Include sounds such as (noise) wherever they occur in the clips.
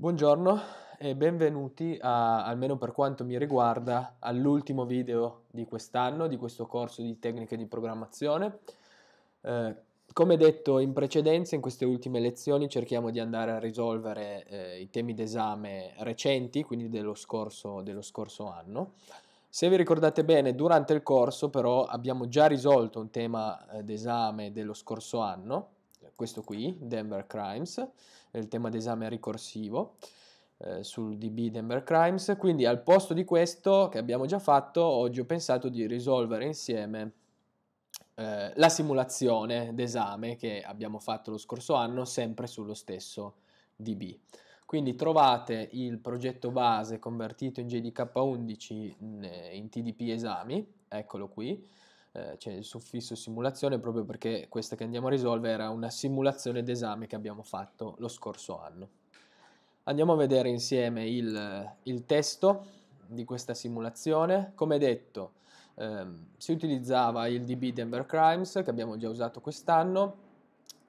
Buongiorno e benvenuti a, almeno per quanto mi riguarda, all'ultimo video di quest'anno, di questo corso di tecniche di programmazione. Eh, come detto in precedenza, in queste ultime lezioni cerchiamo di andare a risolvere eh, i temi d'esame recenti, quindi dello scorso, dello scorso anno. Se vi ricordate bene, durante il corso però abbiamo già risolto un tema eh, d'esame dello scorso anno, questo qui, Denver Crimes, il tema d'esame ricorsivo eh, sul DB Denver Crimes, quindi al posto di questo che abbiamo già fatto, oggi ho pensato di risolvere insieme eh, la simulazione d'esame che abbiamo fatto lo scorso anno sempre sullo stesso DB. Quindi trovate il progetto base convertito in JDK11 eh, in, in TDP esami, eccolo qui, eh, c'è cioè, il suffisso simulazione proprio perché questa che andiamo a risolvere era una simulazione d'esame che abbiamo fatto lo scorso anno. Andiamo a vedere insieme il, il testo di questa simulazione. Come detto, ehm, si utilizzava il DB Denver Crimes che abbiamo già usato quest'anno,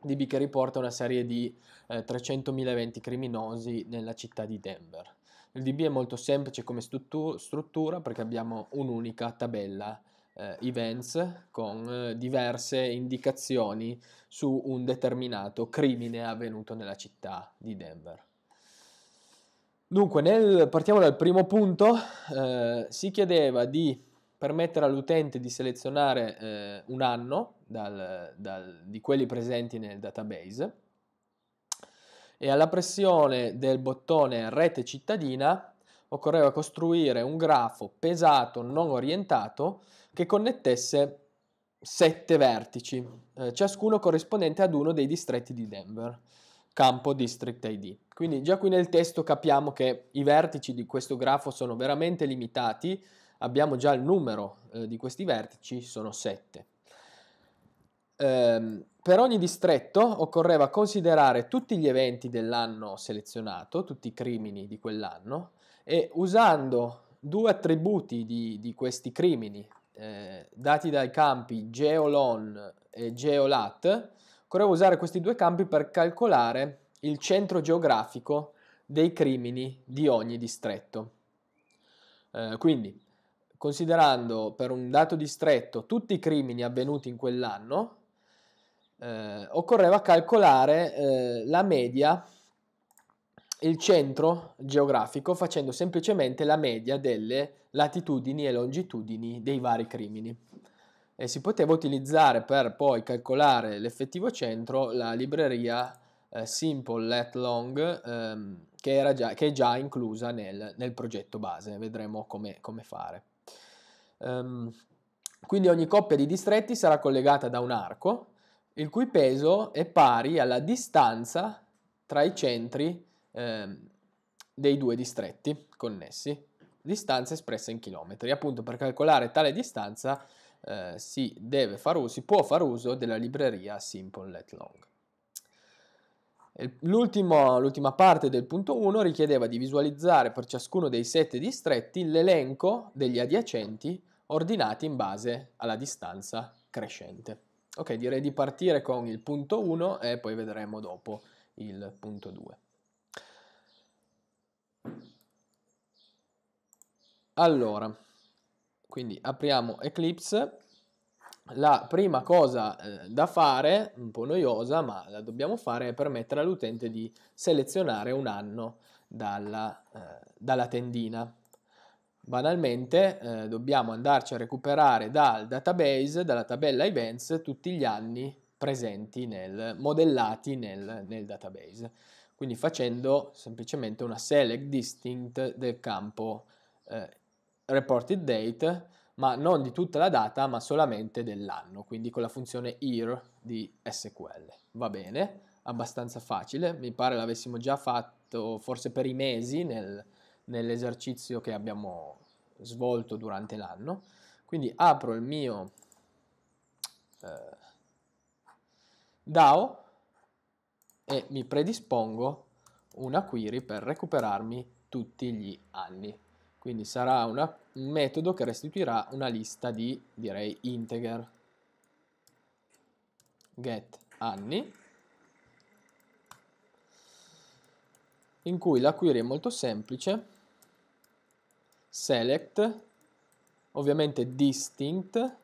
DB che riporta una serie di eh, 300.000 eventi criminosi nella città di Denver. Il DB è molto semplice come struttura perché abbiamo un'unica tabella eh, events con eh, diverse indicazioni su un determinato crimine avvenuto nella città di Denver. Dunque, nel, partiamo dal primo punto, eh, si chiedeva di permettere all'utente di selezionare eh, un anno dal, dal, di quelli presenti nel database e alla pressione del bottone rete cittadina occorreva costruire un grafo pesato non orientato che connettesse sette vertici, eh, ciascuno corrispondente ad uno dei distretti di Denver, campo District ID. Quindi già qui nel testo capiamo che i vertici di questo grafo sono veramente limitati, abbiamo già il numero eh, di questi vertici, sono sette. Ehm, per ogni distretto occorreva considerare tutti gli eventi dell'anno selezionato, tutti i crimini di quell'anno, e usando due attributi di, di questi crimini, eh, dati dai campi Geolon e Geolat, occorreva usare questi due campi per calcolare il centro geografico dei crimini di ogni distretto. Eh, quindi, considerando per un dato distretto tutti i crimini avvenuti in quell'anno, eh, occorreva calcolare eh, la media il centro geografico facendo semplicemente la media delle latitudini e longitudini dei vari crimini. E si poteva utilizzare per poi calcolare l'effettivo centro la libreria eh, Simple Let Long ehm, che, era già, che è già inclusa nel, nel progetto base, vedremo come, fare. Um, quindi ogni coppia di distretti sarà collegata da un arco, il cui peso è pari alla distanza tra i centri ehm, dei due distretti connessi, distanza espressa in chilometri. Appunto per calcolare tale distanza eh, si, far, si, può far uso della libreria Simple Let Long. L'ultima parte del punto 1 richiedeva di visualizzare per ciascuno dei sette distretti l'elenco degli adiacenti ordinati in base alla distanza crescente. Ok, direi di partire con il punto 1 e poi vedremo dopo il punto 2. Allora, quindi apriamo Eclipse. La prima cosa eh, da fare, un po' noiosa, ma la dobbiamo fare, è permettere all'utente di selezionare un anno dalla, eh, dalla tendina. Banalmente eh, dobbiamo andarci a recuperare dal database, dalla tabella events, tutti gli anni presenti nel, modellati nel, nel database. Quindi facendo semplicemente una select distinct del campo eh, reported date, ma non di tutta la data, ma solamente dell'anno, quindi con la funzione year di SQL. Va bene, abbastanza facile, mi pare l'avessimo già fatto forse per i mesi nel, nell'esercizio che abbiamo svolto durante l'anno. Quindi apro il mio eh, DAO e mi predispongo una query per recuperarmi tutti gli anni. Quindi sarà una, un metodo che restituirà una lista di, direi, integer. Get anni, in cui la query è molto semplice. Select, ovviamente distinct,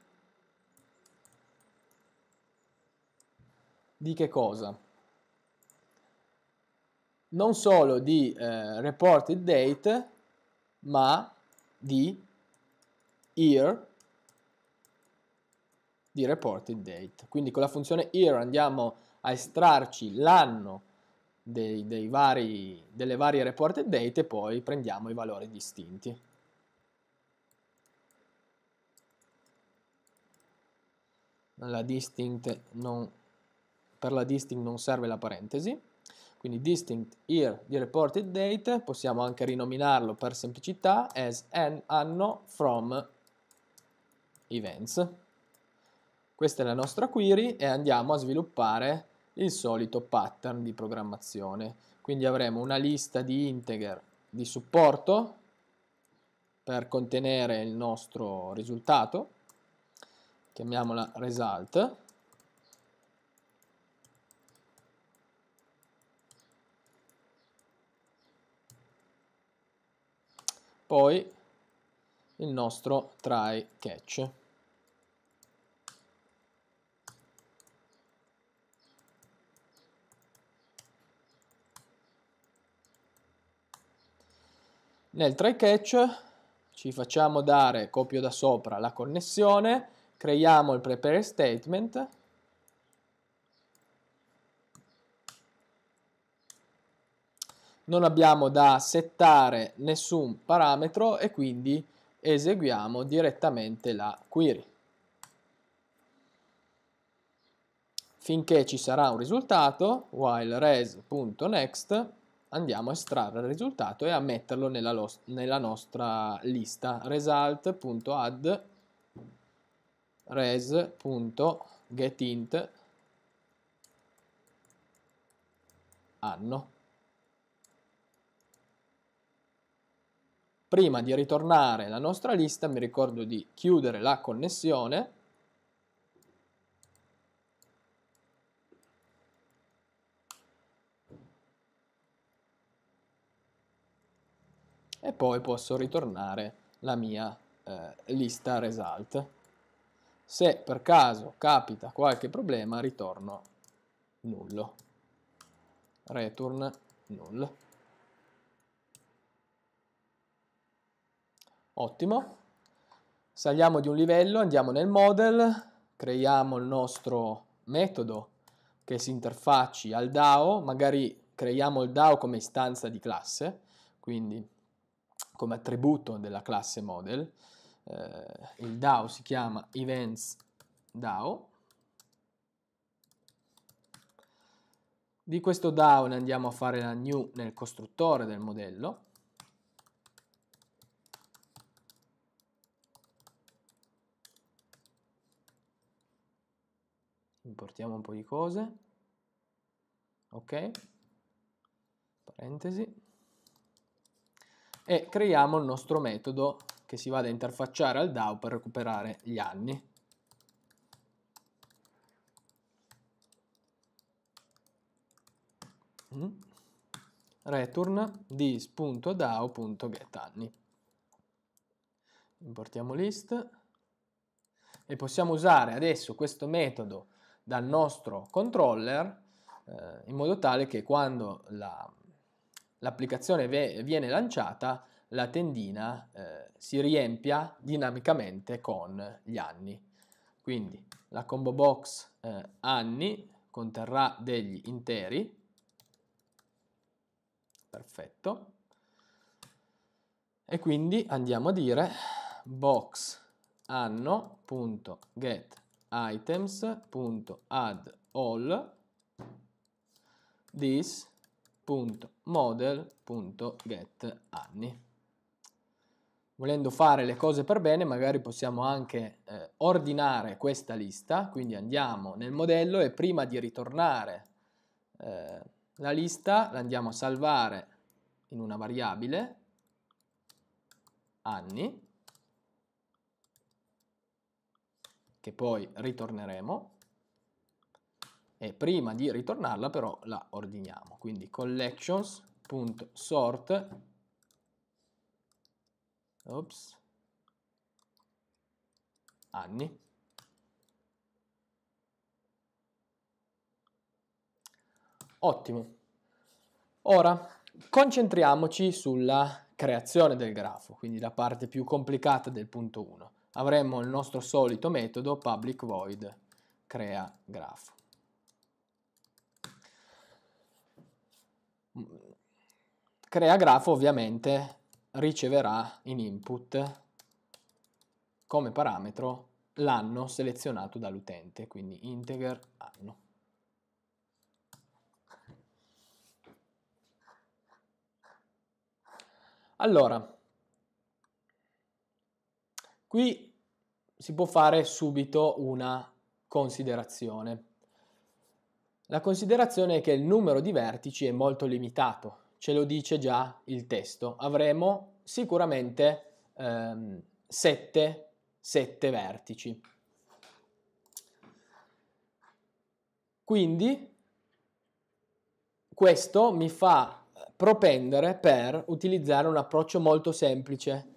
di che cosa? Non solo di eh, reported date, ma di year di reported date. Quindi con la funzione year andiamo a estrarci l'anno dei, dei vari, delle varie reported date e poi prendiamo i valori distinti. La distinct non, per la distinct non serve la parentesi quindi distinct year di reported date, possiamo anche rinominarlo per semplicità as an anno from events. Questa è la nostra query e andiamo a sviluppare il solito pattern di programmazione. Quindi avremo una lista di integer di supporto per contenere il nostro risultato, chiamiamola result, poi il nostro try catch. Nel try catch ci facciamo dare, copio da sopra, la connessione, creiamo il prepare statement non abbiamo da settare nessun parametro e quindi eseguiamo direttamente la query. Finché ci sarà un risultato, while res.next andiamo a estrarre il risultato e a metterlo nella, nella nostra lista result.add res.getInt anno. Prima di ritornare alla nostra lista mi ricordo di chiudere la connessione e poi posso ritornare la mia eh, lista result. Se per caso capita qualche problema ritorno nullo, return null. Ottimo. Saliamo di un livello, andiamo nel model, creiamo il nostro metodo che si interfacci al DAO, magari creiamo il DAO come istanza di classe, quindi come attributo della classe model. Eh, il DAO si chiama events DAO. Di questo DAO ne andiamo a fare la new nel costruttore del modello importiamo un po' di cose, ok, parentesi, e creiamo il nostro metodo che si vada a interfacciare al DAO per recuperare gli anni. Mm. return dis.dao.getanni importiamo list e possiamo usare adesso questo metodo dal nostro controller eh, in modo tale che quando l'applicazione ve, viene lanciata la tendina eh, si riempia dinamicamente con gli anni. Quindi la combo box eh, anni conterrà degli interi, perfetto, e quindi andiamo a dire box anno.get items.addAll this.model.getAnni. Volendo fare le cose per bene, magari possiamo anche eh, ordinare questa lista, quindi andiamo nel modello e prima di ritornare eh, la lista la andiamo a salvare in una variabile anni che poi ritorneremo e prima di ritornarla però la ordiniamo quindi collections.sort ops anni ottimo ora concentriamoci sulla creazione del grafo quindi la parte più complicata del punto 1 avremmo il nostro solito metodo public void crea grafo. Crea grafo ovviamente riceverà in input come parametro l'anno selezionato dall'utente, quindi integer anno. Allora, qui si può fare subito una considerazione. La considerazione è che il numero di vertici è molto limitato, ce lo dice già il testo. Avremo sicuramente 7 ehm, vertici. Quindi questo mi fa propendere per utilizzare un approccio molto semplice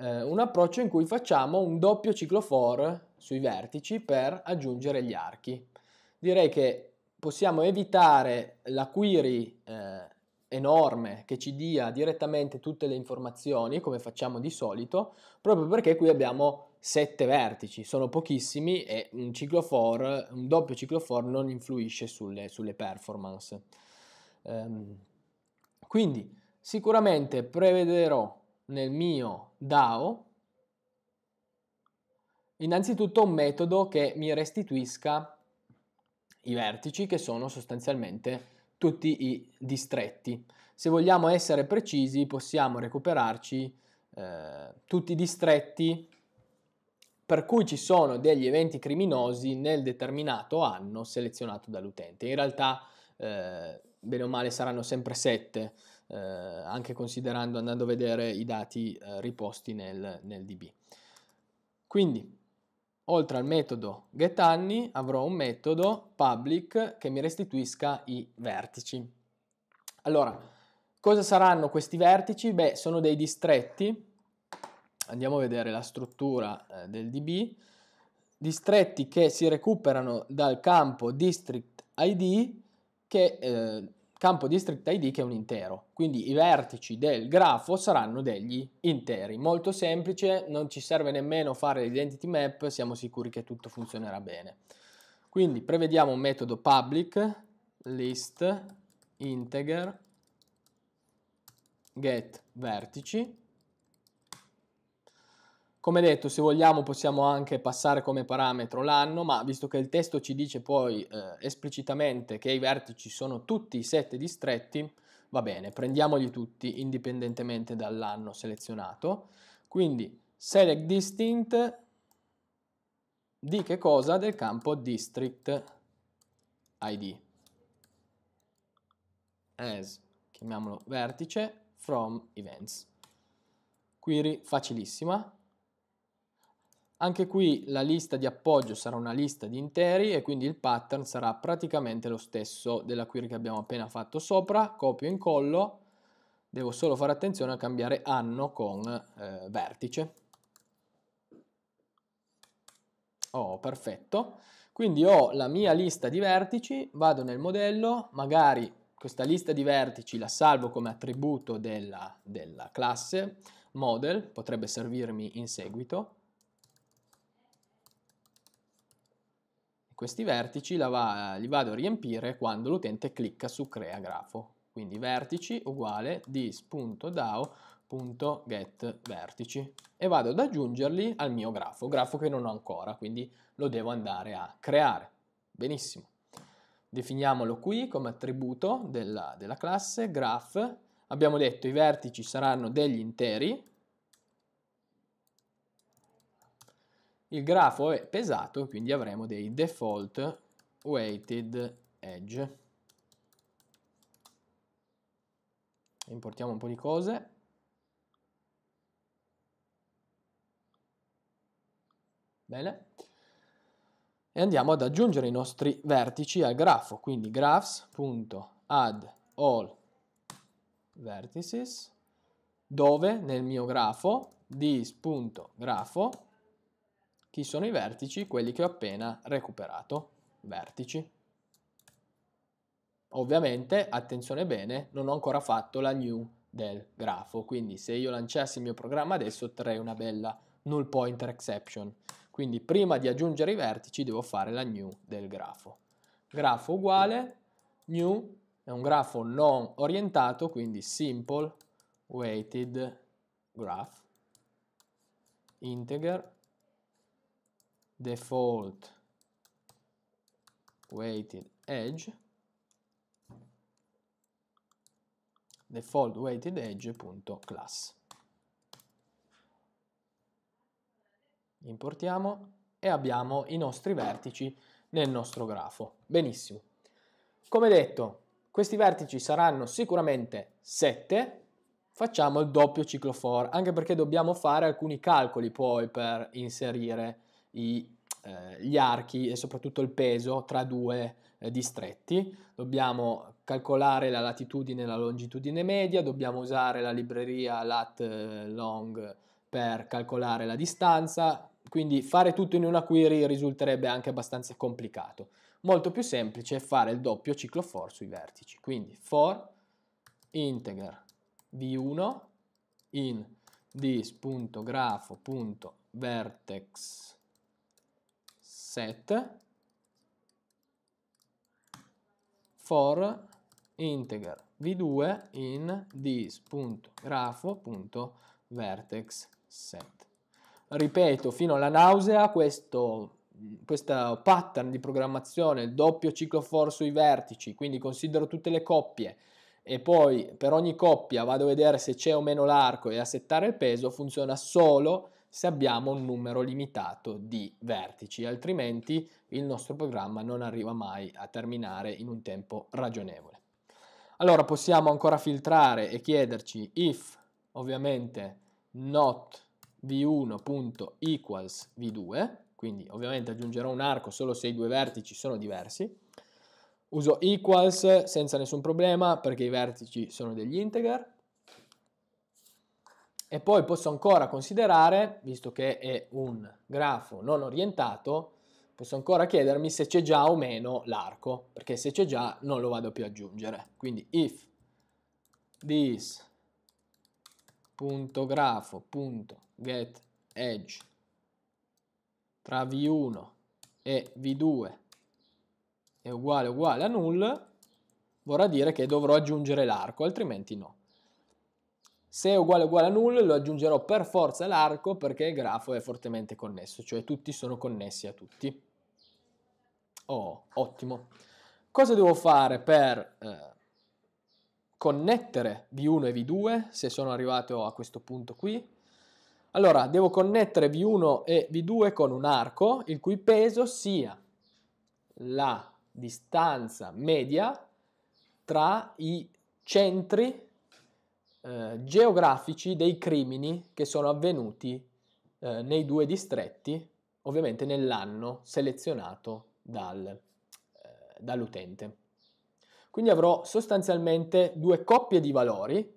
eh, un approccio in cui facciamo un doppio ciclo for sui vertici per aggiungere gli archi. Direi che possiamo evitare la query eh, enorme che ci dia direttamente tutte le informazioni come facciamo di solito, proprio perché qui abbiamo 7 vertici, sono pochissimi e un ciclofor, un doppio ciclofor non influisce sulle, sulle performance. Um, quindi sicuramente prevederò nel mio DAO innanzitutto un metodo che mi restituisca i vertici che sono sostanzialmente tutti i distretti. Se vogliamo essere precisi possiamo recuperarci eh, tutti i distretti per cui ci sono degli eventi criminosi nel determinato anno selezionato dall'utente. In realtà eh, bene o male saranno sempre 7 eh, anche considerando, andando a vedere i dati eh, riposti nel, nel, DB. Quindi, oltre al metodo getAnni, avrò un metodo public che mi restituisca i vertici. Allora, cosa saranno questi vertici? Beh, sono dei distretti. Andiamo a vedere la struttura eh, del DB distretti che si recuperano dal campo district ID che eh, campo di strict id che è un intero, quindi i vertici del grafo saranno degli interi, molto semplice, non ci serve nemmeno fare l'identity map, siamo sicuri che tutto funzionerà bene. Quindi prevediamo un metodo public list integer get vertici come detto, se vogliamo possiamo anche passare come parametro l'anno, ma visto che il testo ci dice poi eh, esplicitamente che i vertici sono tutti i sette distretti, va bene, prendiamoli tutti indipendentemente dall'anno selezionato. Quindi select distinct di che cosa? Del campo district id as, chiamiamolo vertice, from events. Query facilissima, anche qui la lista di appoggio sarà una lista di interi e quindi il pattern sarà praticamente lo stesso della query che abbiamo appena fatto sopra, copio e incollo, devo solo fare attenzione a cambiare anno con eh, vertice. Oh, perfetto. Quindi ho la mia lista di vertici, vado nel modello, magari questa lista di vertici la salvo come attributo della, della classe model, potrebbe servirmi in seguito, questi vertici va, li vado a riempire quando l'utente clicca su crea grafo. Quindi vertici uguale dis.dao.getVertici e vado ad aggiungerli al mio grafo, grafo che non ho ancora, quindi lo devo andare a creare. Benissimo. Definiamolo qui come attributo della, della classe graph. Abbiamo detto i vertici saranno degli interi, Il grafo è pesato, quindi avremo dei default weighted edge. Importiamo un po' di cose. Bene. E andiamo ad aggiungere i nostri vertici al grafo, quindi graphs.add all vertices, dove nel mio grafo this.grafo, chi sono i vertici? Quelli che ho appena recuperato. Vertici. Ovviamente, attenzione bene, non ho ancora fatto la new del grafo, quindi se io lanciassi il mio programma adesso otterrei una bella null pointer exception. Quindi prima di aggiungere i vertici devo fare la new del grafo. Grafo uguale, new è un grafo non orientato, quindi simple weighted graph integer default weighted edge default weighted edge.class importiamo e abbiamo i nostri vertici nel nostro grafo benissimo come detto questi vertici saranno sicuramente 7 facciamo il doppio ciclo for anche perché dobbiamo fare alcuni calcoli poi per inserire i, eh, gli archi e soprattutto il peso tra due eh, distretti. Dobbiamo calcolare la latitudine e la longitudine media, dobbiamo usare la libreria lat eh, long per calcolare la distanza, quindi fare tutto in una query risulterebbe anche abbastanza complicato. Molto più semplice è fare il doppio ciclo for sui vertici, quindi for integer v1 in dis.grafo.vertex set for integer v2 in this.grafo.vertex set. Ripeto fino alla nausea questo questo pattern di programmazione, il doppio ciclo for sui vertici, quindi considero tutte le coppie e poi per ogni coppia vado a vedere se c'è o meno l'arco e a settare il peso, funziona solo se se abbiamo un numero limitato di vertici, altrimenti il nostro programma non arriva mai a terminare in un tempo ragionevole. Allora possiamo ancora filtrare e chiederci if ovviamente not v1.equals v2, quindi ovviamente aggiungerò un arco solo se i due vertici sono diversi. Uso equals senza nessun problema perché i vertici sono degli integer. E poi posso ancora considerare, visto che è un grafo non orientato, posso ancora chiedermi se c'è già o meno l'arco, perché se c'è già non lo vado più ad aggiungere. Quindi if this.grafo.getEdge tra v1 e v2 è uguale uguale a null, vorrà dire che dovrò aggiungere l'arco, altrimenti no. Se è uguale uguale a null lo aggiungerò per forza all'arco perché il grafo è fortemente connesso, cioè tutti sono connessi a tutti. Oh, ottimo. Cosa devo fare per eh, connettere V1 e V2 se sono arrivato a questo punto qui? Allora, devo connettere V1 e V2 con un arco il cui peso sia la distanza media tra i centri eh, geografici dei crimini che sono avvenuti eh, nei due distretti, ovviamente nell'anno selezionato dal, eh, dall'utente. Quindi avrò sostanzialmente due coppie di valori,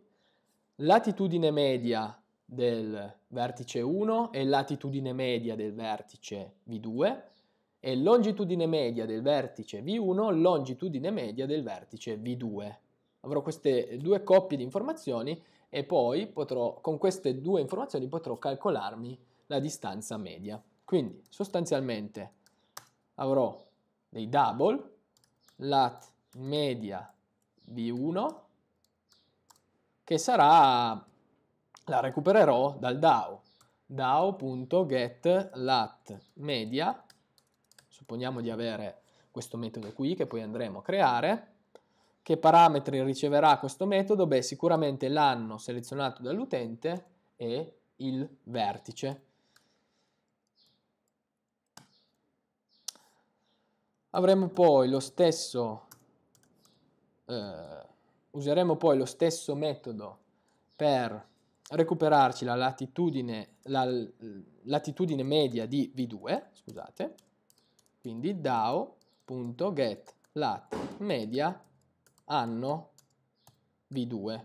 latitudine media del vertice 1 e latitudine media del vertice V2 e longitudine media del vertice V1, longitudine media del vertice V2 avrò queste due coppie di informazioni e poi potrò, con queste due informazioni potrò calcolarmi la distanza media. Quindi sostanzialmente avrò dei double lat media di 1 che sarà, la recupererò dal DAO, DAO.get lat media, supponiamo di avere questo metodo qui che poi andremo a creare, che parametri riceverà questo metodo? Beh, sicuramente l'anno selezionato dall'utente e il vertice. Avremo poi lo stesso, eh, useremo poi lo stesso metodo per recuperarci la latitudine, la latitudine media di V2, scusate, quindi DAO.getLatMedia hanno V2.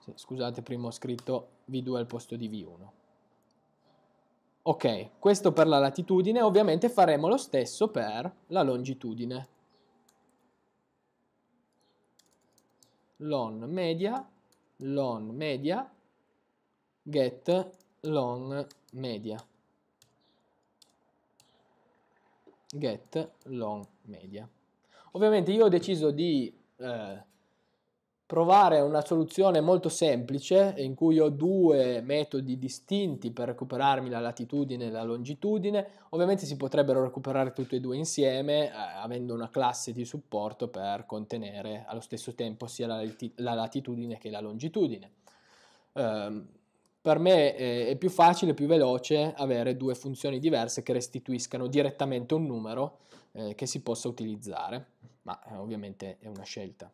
Sì, scusate, prima ho scritto V2 al posto di V1. Ok, questo per la latitudine, ovviamente faremo lo stesso per la longitudine. Lon media, lon media, get long media. Get long media. Ovviamente io ho deciso di eh, provare una soluzione molto semplice in cui ho due metodi distinti per recuperarmi la latitudine e la longitudine. Ovviamente si potrebbero recuperare tutti e due insieme eh, avendo una classe di supporto per contenere allo stesso tempo sia la, la latitudine che la longitudine. Eh, per me eh, è più facile, più veloce avere due funzioni diverse che restituiscano direttamente un numero eh, che si possa utilizzare, ma eh, ovviamente è una scelta.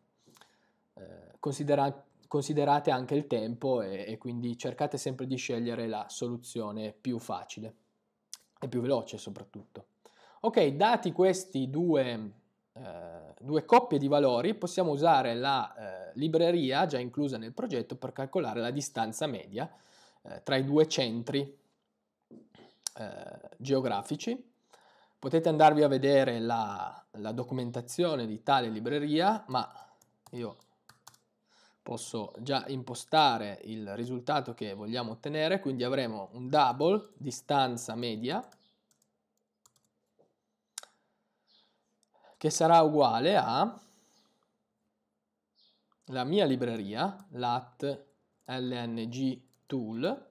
Eh, considera- considerate anche il tempo e, e, quindi cercate sempre di scegliere la soluzione più facile e più veloce soprattutto. Ok, dati questi due, eh, due coppie di valori possiamo usare la eh, libreria già inclusa nel progetto per calcolare la distanza media eh, tra i due centri eh, geografici. Potete andarvi a vedere la, la documentazione di tale libreria, ma io posso già impostare il risultato che vogliamo ottenere, quindi avremo un double distanza media che sarà uguale a la mia libreria lat lng tool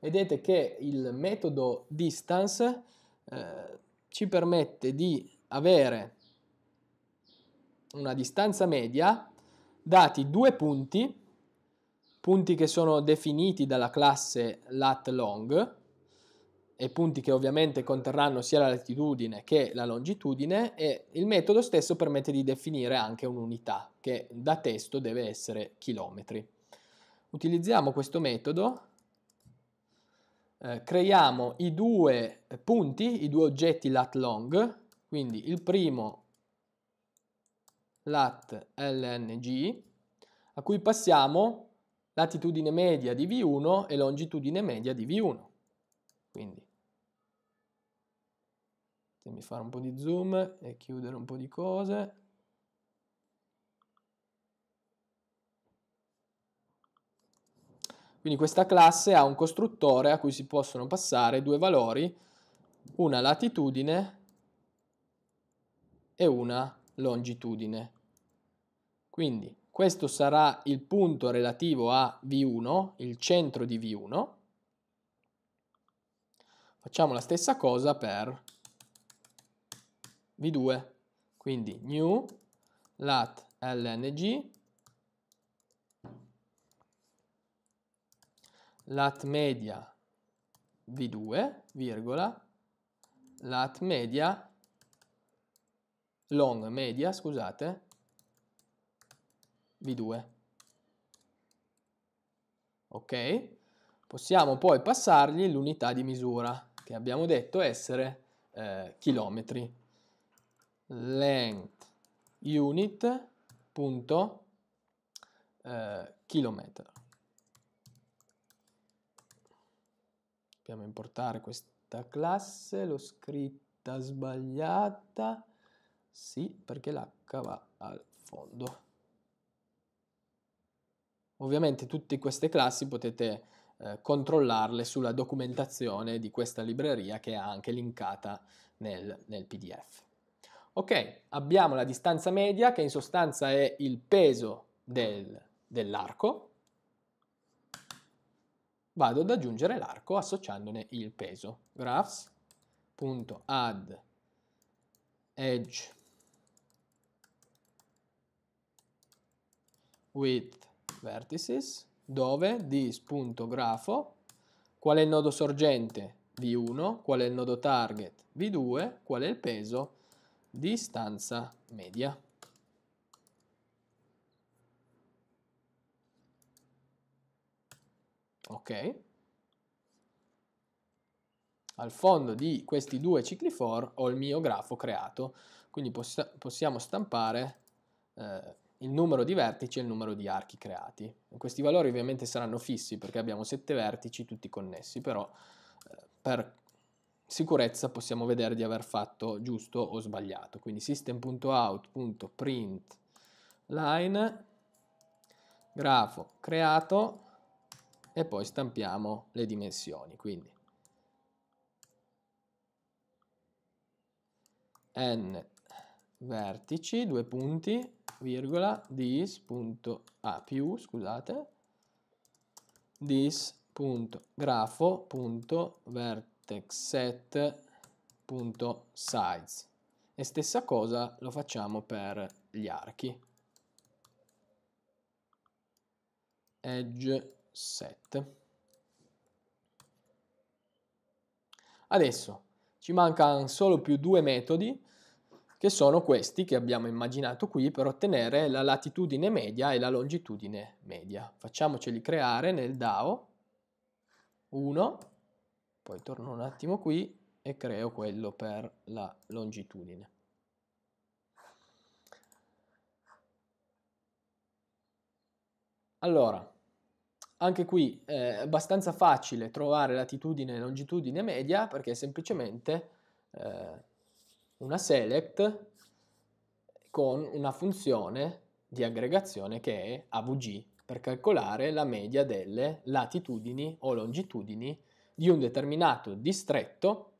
vedete che il metodo distance eh, ci permette di avere una distanza media dati due punti punti che sono definiti dalla classe lat long e punti che ovviamente conterranno sia la latitudine che la longitudine e il metodo stesso permette di definire anche un'unità che da testo deve essere chilometri. Utilizziamo questo metodo, eh, creiamo i due punti, i due oggetti lat long, quindi il primo lat lng a cui passiamo latitudine media di V1 e longitudine media di V1. Quindi Fatemi fare un po' di zoom e chiudere un po' di cose. Quindi questa classe ha un costruttore a cui si possono passare due valori, una latitudine e una longitudine. Quindi questo sarà il punto relativo a V1, il centro di V1. Facciamo la stessa cosa per v2 quindi new lat lng lat media v2 virgola lat media long media scusate v2 ok possiamo poi passargli l'unità di misura che abbiamo detto essere eh, chilometri length unit punto eh, dobbiamo importare questa classe l'ho scritta sbagliata sì perché l'h va al fondo ovviamente tutte queste classi potete eh, controllarle sulla documentazione di questa libreria che è anche linkata nel, nel pdf Ok, abbiamo la distanza media che in sostanza è il peso del, dell'arco. Vado ad aggiungere l'arco associandone il peso. Graphs.add edge with vertices dove dis.grafo qual è il nodo sorgente v1, qual è il nodo target v2, qual è il peso distanza media. Ok. Al fondo di questi due cicli for ho il mio grafo creato, quindi poss possiamo stampare eh, il numero di vertici e il numero di archi creati. Questi valori ovviamente saranno fissi perché abbiamo sette vertici tutti connessi, però eh, per sicurezza possiamo vedere di aver fatto giusto o sbagliato. Quindi system.out.println, grafo creato e poi stampiamo le dimensioni. Quindi n vertici, due punti, virgola, punto, dis.a più, scusate, dis.grafo.vertici text.set.size e stessa cosa lo facciamo per gli archi edge set adesso ci mancano solo più due metodi che sono questi che abbiamo immaginato qui per ottenere la latitudine media e la longitudine media. Facciamoceli creare nel DAO 1 poi torno un attimo qui e creo quello per la longitudine. Allora, anche qui è abbastanza facile trovare latitudine e longitudine media perché è semplicemente eh, una select con una funzione di aggregazione che è avg per calcolare la media delle latitudini o longitudini di un determinato distretto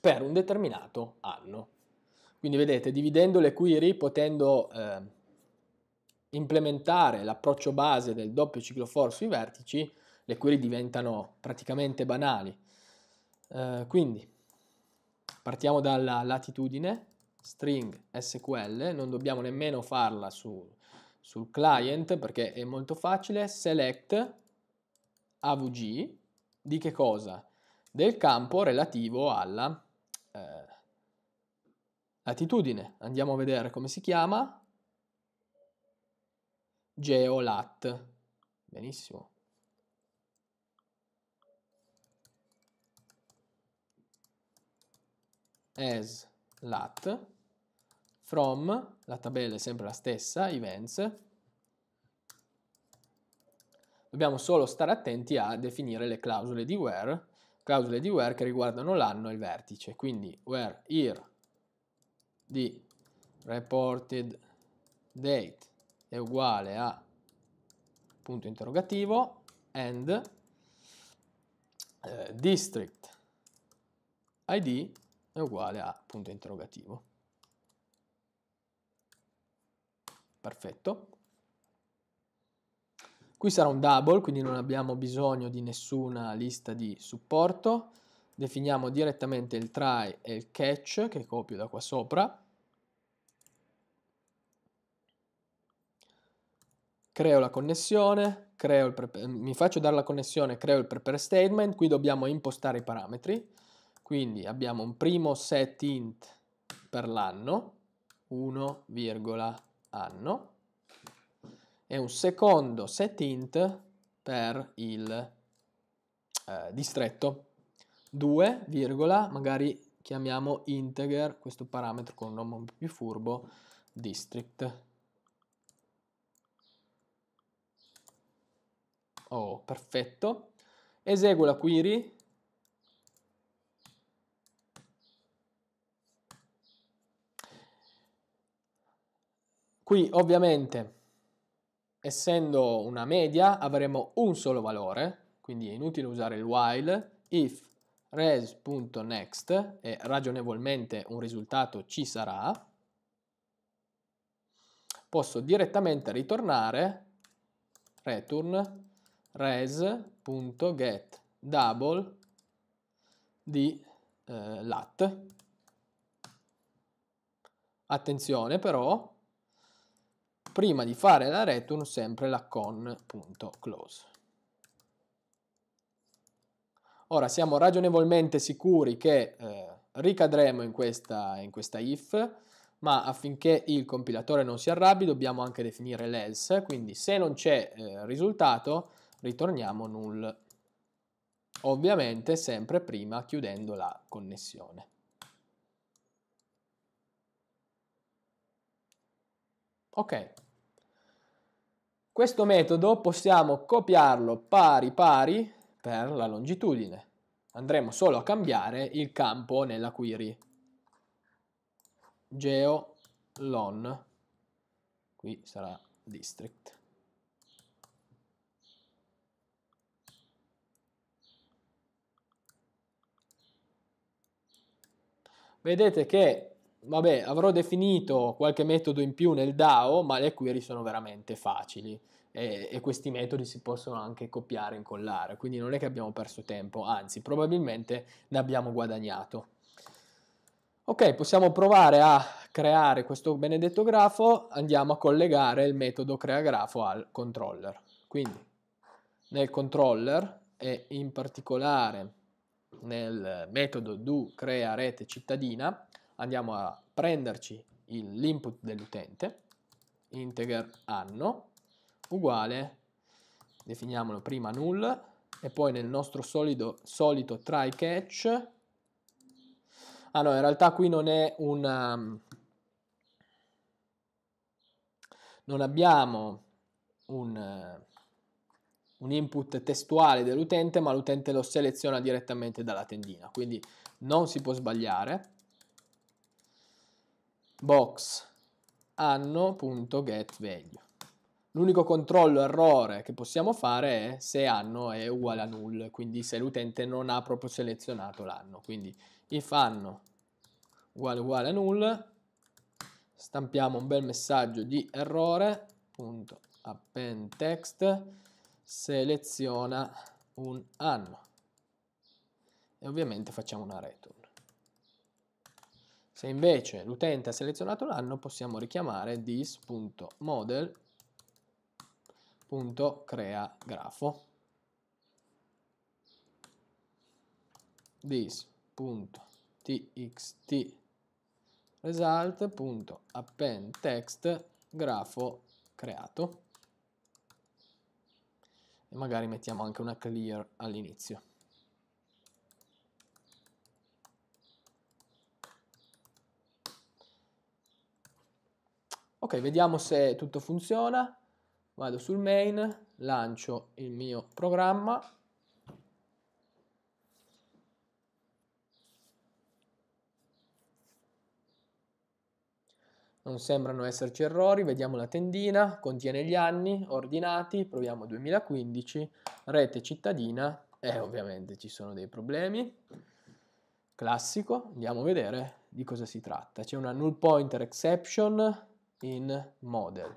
per un determinato anno. Quindi vedete, dividendo le query, potendo eh, implementare l'approccio base del doppio ciclo for sui vertici, le query diventano praticamente banali. Eh, quindi partiamo dalla latitudine, string SQL, non dobbiamo nemmeno farla su, sul client perché è molto facile, select avg, di che cosa? Del campo relativo alla eh, latitudine. Andiamo a vedere come si chiama. Geolat. Benissimo. as lat from, la tabella è sempre la stessa, events, Dobbiamo solo stare attenti a definire le clausole di where, clausole di where che riguardano l'anno e il vertice. Quindi where year di reported date è uguale a punto interrogativo and eh, district id è uguale a punto interrogativo. Perfetto. Qui sarà un double, quindi non abbiamo bisogno di nessuna lista di supporto. Definiamo direttamente il try e il catch che copio da qua sopra. Creo la connessione, creo mi faccio dare la connessione, creo il prepare statement, qui dobbiamo impostare i parametri. Quindi abbiamo un primo set int per l'anno, 1, anno e un secondo set int per il eh, distretto. 2, magari chiamiamo integer questo parametro con un nome più furbo, district. Oh, perfetto. Eseguo la query. Qui ovviamente essendo una media avremo un solo valore, quindi è inutile usare il while, if res.next e ragionevolmente un risultato ci sarà, posso direttamente ritornare return res.get double di eh, lat. Attenzione però, prima di fare la return sempre la con.close. Ora siamo ragionevolmente sicuri che eh, ricadremo in questa, in questa if, ma affinché il compilatore non si arrabbi dobbiamo anche definire l'else, quindi se non c'è eh, risultato ritorniamo null, ovviamente sempre prima chiudendo la connessione. Ok, questo metodo possiamo copiarlo pari pari per la longitudine. Andremo solo a cambiare il campo nella query. Geo lon. Qui sarà district. Vedete che vabbè, avrò definito qualche metodo in più nel DAO, ma le query sono veramente facili e, e questi metodi si possono anche copiare e incollare, quindi non è che abbiamo perso tempo, anzi probabilmente ne abbiamo guadagnato. Ok, possiamo provare a creare questo benedetto grafo, andiamo a collegare il metodo crea grafo al controller. Quindi nel controller e in particolare nel metodo do crea cittadina andiamo a prenderci l'input dell'utente, integer anno, uguale, definiamolo prima null, e poi nel nostro solido, solito try catch, ah no, in realtà qui non è un... Um, non abbiamo un, un input testuale dell'utente, ma l'utente lo seleziona direttamente dalla tendina, quindi non si può sbagliare box anno.getValue. L'unico controllo errore che possiamo fare è se anno è uguale a null, quindi se l'utente non ha proprio selezionato l'anno. Quindi if anno uguale uguale a null, stampiamo un bel messaggio di errore, punto append text, seleziona un anno. E ovviamente facciamo una return. Se invece l'utente ha selezionato l'anno, possiamo richiamare this.model.creagrafo. this.txt result.append grafo creato e magari mettiamo anche una clear all'inizio. Ok, vediamo se tutto funziona. Vado sul main, lancio il mio programma. Non sembrano esserci errori, vediamo la tendina, contiene gli anni, ordinati, proviamo 2015, rete cittadina e eh, ovviamente ci sono dei problemi. Classico, andiamo a vedere di cosa si tratta. C'è una null pointer exception in model.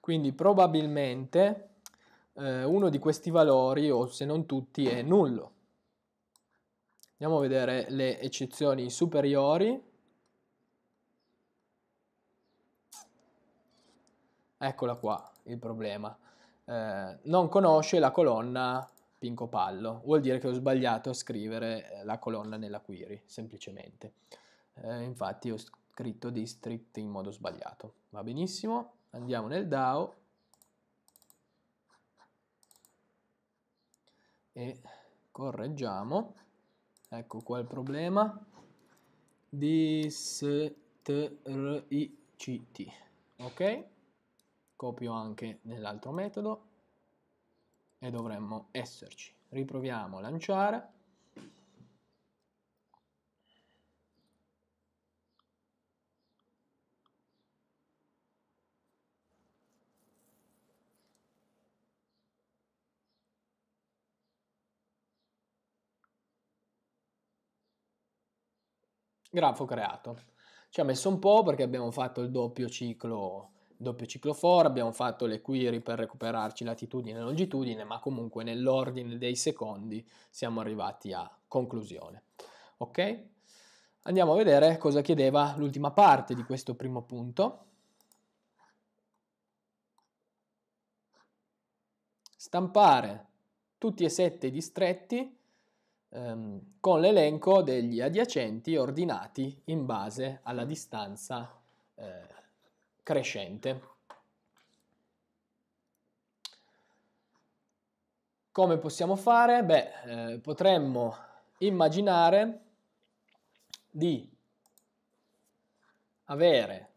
Quindi probabilmente eh, uno di questi valori, o se non tutti, è nullo. Andiamo a vedere le eccezioni superiori. Eccola qua il problema. Eh, non conosce la colonna Pinco Pallo. Vuol dire che ho sbagliato a scrivere eh, la colonna nella query, semplicemente. Eh, infatti ho scritto district in modo sbagliato. Va benissimo, andiamo nel DAO e correggiamo. Ecco qua il problema. District. Ok? Copio anche nell'altro metodo e dovremmo esserci. Riproviamo a lanciare. Grafo creato. Ci ha messo un po' perché abbiamo fatto il doppio ciclo doppio cicloforo, abbiamo fatto le query per recuperarci latitudine e longitudine, ma comunque nell'ordine dei secondi siamo arrivati a conclusione. Ok? Andiamo a vedere cosa chiedeva l'ultima parte di questo primo punto. Stampare tutti e sette i distretti ehm, con l'elenco degli adiacenti ordinati in base alla distanza eh, crescente. Come possiamo fare? Beh, eh, potremmo immaginare di avere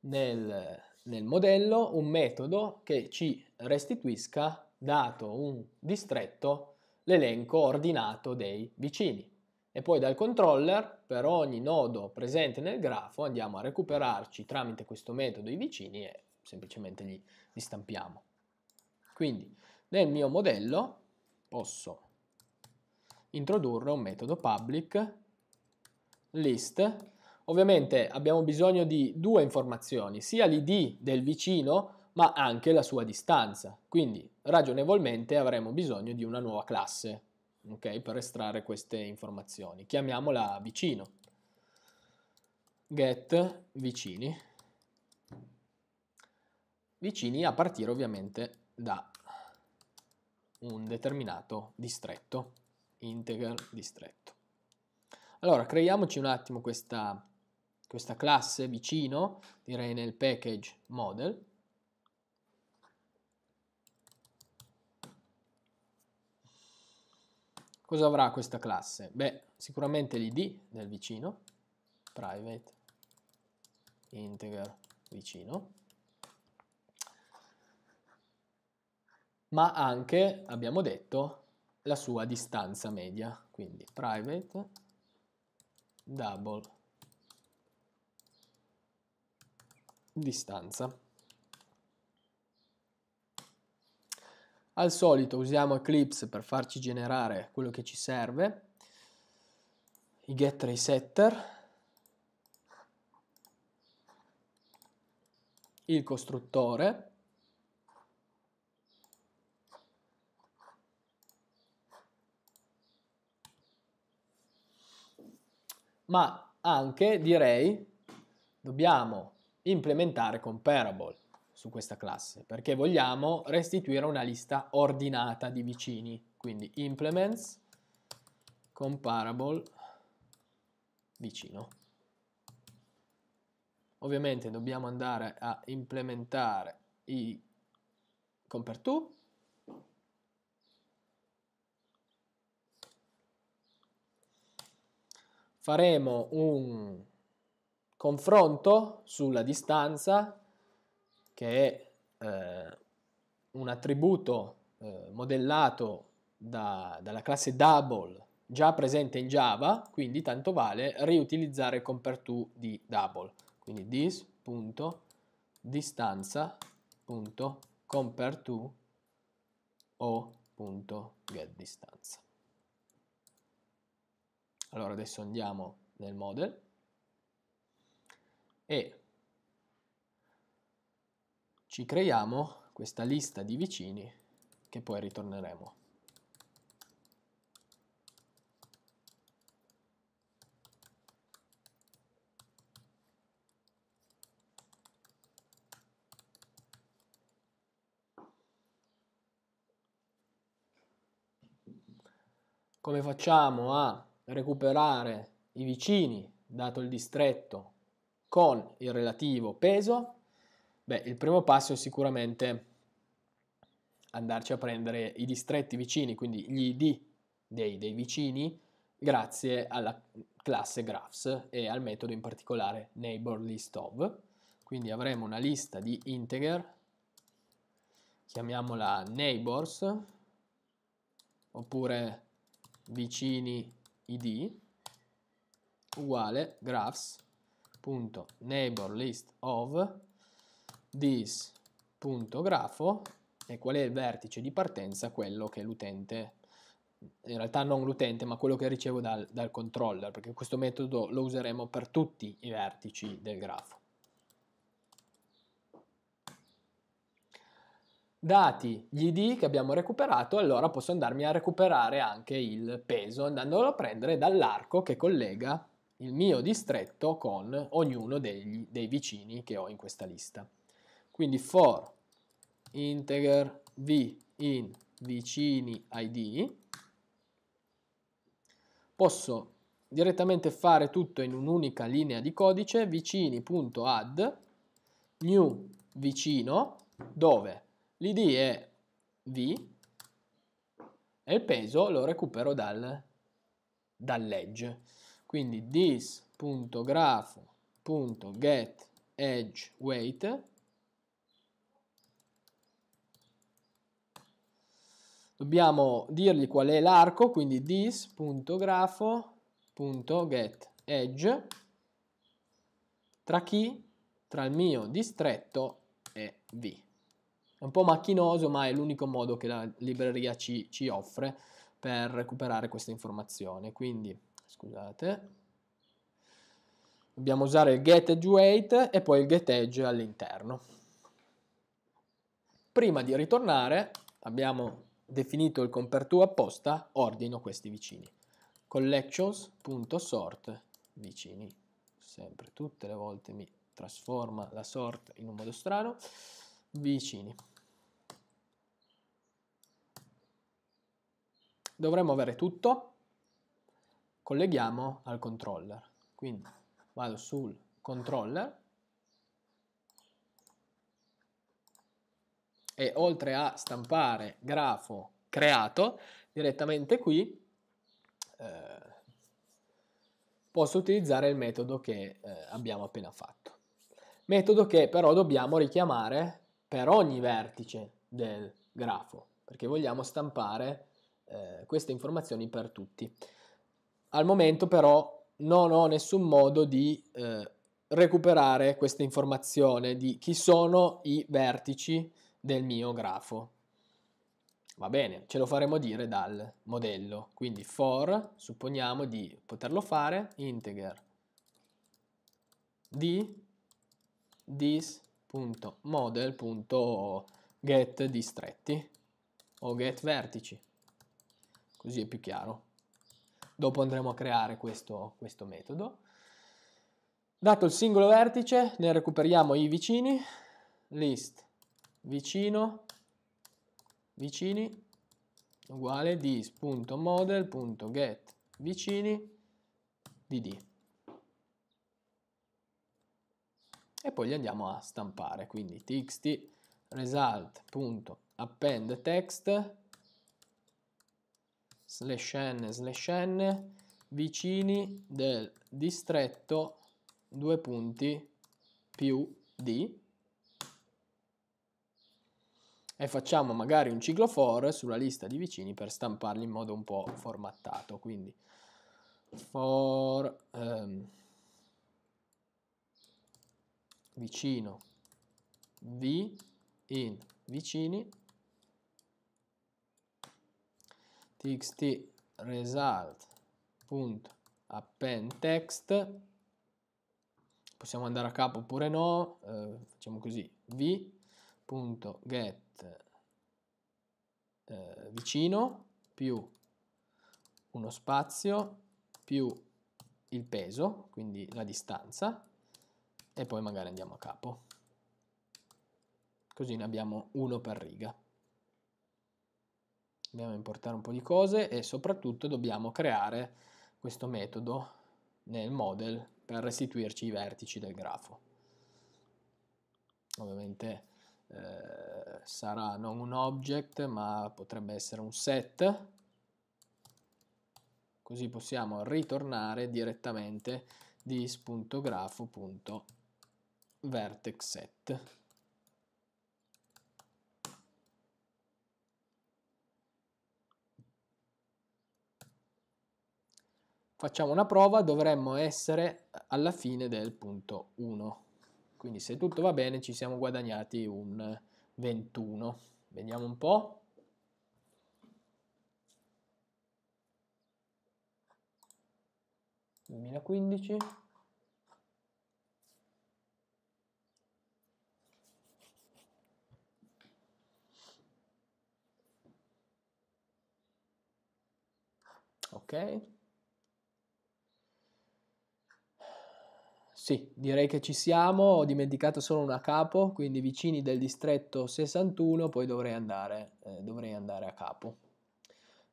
nel, nel modello un metodo che ci restituisca, dato un distretto, l'elenco ordinato dei vicini e poi dal controller per ogni nodo presente nel grafo andiamo a recuperarci tramite questo metodo i vicini e semplicemente li, li stampiamo. Quindi nel mio modello posso introdurre un metodo public list. Ovviamente abbiamo bisogno di due informazioni, sia l'id del vicino ma anche la sua distanza, quindi ragionevolmente avremo bisogno di una nuova classe okay, per estrarre queste informazioni. Chiamiamola vicino, get vicini, vicini a partire ovviamente da un determinato distretto, integer distretto. Allora, creiamoci un attimo questa, questa classe vicino, direi nel package model, Cosa avrà questa classe? Beh, sicuramente l'id del vicino, private integer vicino, ma anche, abbiamo detto, la sua distanza media, quindi private double distanza. Al solito usiamo Eclipse per farci generare quello che ci serve, i get setter, il costruttore, ma anche direi dobbiamo implementare comparable su questa classe perché vogliamo restituire una lista ordinata di vicini. Quindi implements comparable vicino. Ovviamente dobbiamo andare a implementare i comperTo faremo un confronto sulla distanza che è eh, un attributo eh, modellato da, dalla classe double già presente in Java, quindi tanto vale riutilizzare il comperTo di double. Quindi this.distanza.comperTo o.getDistanza. Allora adesso andiamo nel model e ci creiamo questa lista di vicini che poi ritorneremo. come facciamo a recuperare i vicini dato il distretto con il relativo peso Beh, il primo passo è sicuramente andarci a prendere i distretti vicini, quindi gli ID dei, dei vicini, grazie alla classe graphs e al metodo in particolare neighbor list of. Quindi avremo una lista di integer, chiamiamola neighbors, oppure vicini id, uguale graphs.neighborListOf this.grafo e qual è il vertice di partenza, quello che l'utente, in realtà non l'utente, ma quello che ricevo dal, dal controller, perché questo metodo lo useremo per tutti i vertici del grafo. dati gli ID che abbiamo recuperato, allora posso andarmi a recuperare anche il peso, andandolo a prendere dall'arco che collega il mio distretto con ognuno degli, dei vicini che ho in questa lista. Quindi for integer v in vicini id posso direttamente fare tutto in un'unica linea di codice vicini.add new vicino dove l'id è v e il peso lo recupero dal, dall'edge. Quindi this.grafo.getEdgeWeight dobbiamo dirgli qual è l'arco, quindi this.grafo.getEdge tra chi? Tra il mio distretto e V. È un po' macchinoso, ma è l'unico modo che la libreria ci, ci offre per recuperare questa informazione. Quindi, scusate, dobbiamo usare il get edge weight e poi il get edge all'interno. Prima di ritornare abbiamo definito il compertù apposta, ordino questi vicini. Collections.sort vicini. Sempre, tutte le volte mi trasforma la sort in un modo strano. Vicini. Dovremmo avere tutto. Colleghiamo al controller. Quindi vado sul controller e oltre a stampare grafo creato direttamente qui eh, posso utilizzare il metodo che eh, abbiamo appena fatto metodo che però dobbiamo richiamare per ogni vertice del grafo perché vogliamo stampare eh, queste informazioni per tutti al momento però non ho nessun modo di eh, recuperare questa informazione di chi sono i vertici del mio grafo. Va bene, ce lo faremo dire dal modello, quindi for, supponiamo di poterlo fare, integer di this.model.get distretti o get vertici, così è più chiaro. Dopo andremo a creare questo, questo metodo. Dato il singolo vertice, ne recuperiamo i vicini, list vicino, vicini, uguale dis.model.get vicini di D. E poi li andiamo a stampare, quindi txt result.append text slash n slash n vicini del distretto due punti più di e facciamo magari un ciclo for sulla lista di vicini per stamparli in modo un po' formattato. Quindi for ehm, vicino v in vicini txt result.append text possiamo andare a capo oppure no eh, facciamo così v punto get eh, vicino più uno spazio più il peso, quindi la distanza, e poi magari andiamo a capo. Così ne abbiamo uno per riga. Dobbiamo importare un po' di cose e soprattutto dobbiamo creare questo metodo nel model per restituirci i vertici del grafo. Ovviamente eh, sarà non un object ma potrebbe essere un set così possiamo ritornare direttamente dis.grafo.vertexset facciamo una prova dovremmo essere alla fine del punto 1 quindi se tutto va bene ci siamo guadagnati un 21. Vediamo un po'. Duemilaquindici. Ok. Sì, direi che ci siamo, ho dimenticato solo una capo, quindi vicini del distretto 61, poi dovrei andare, eh, dovrei andare a capo.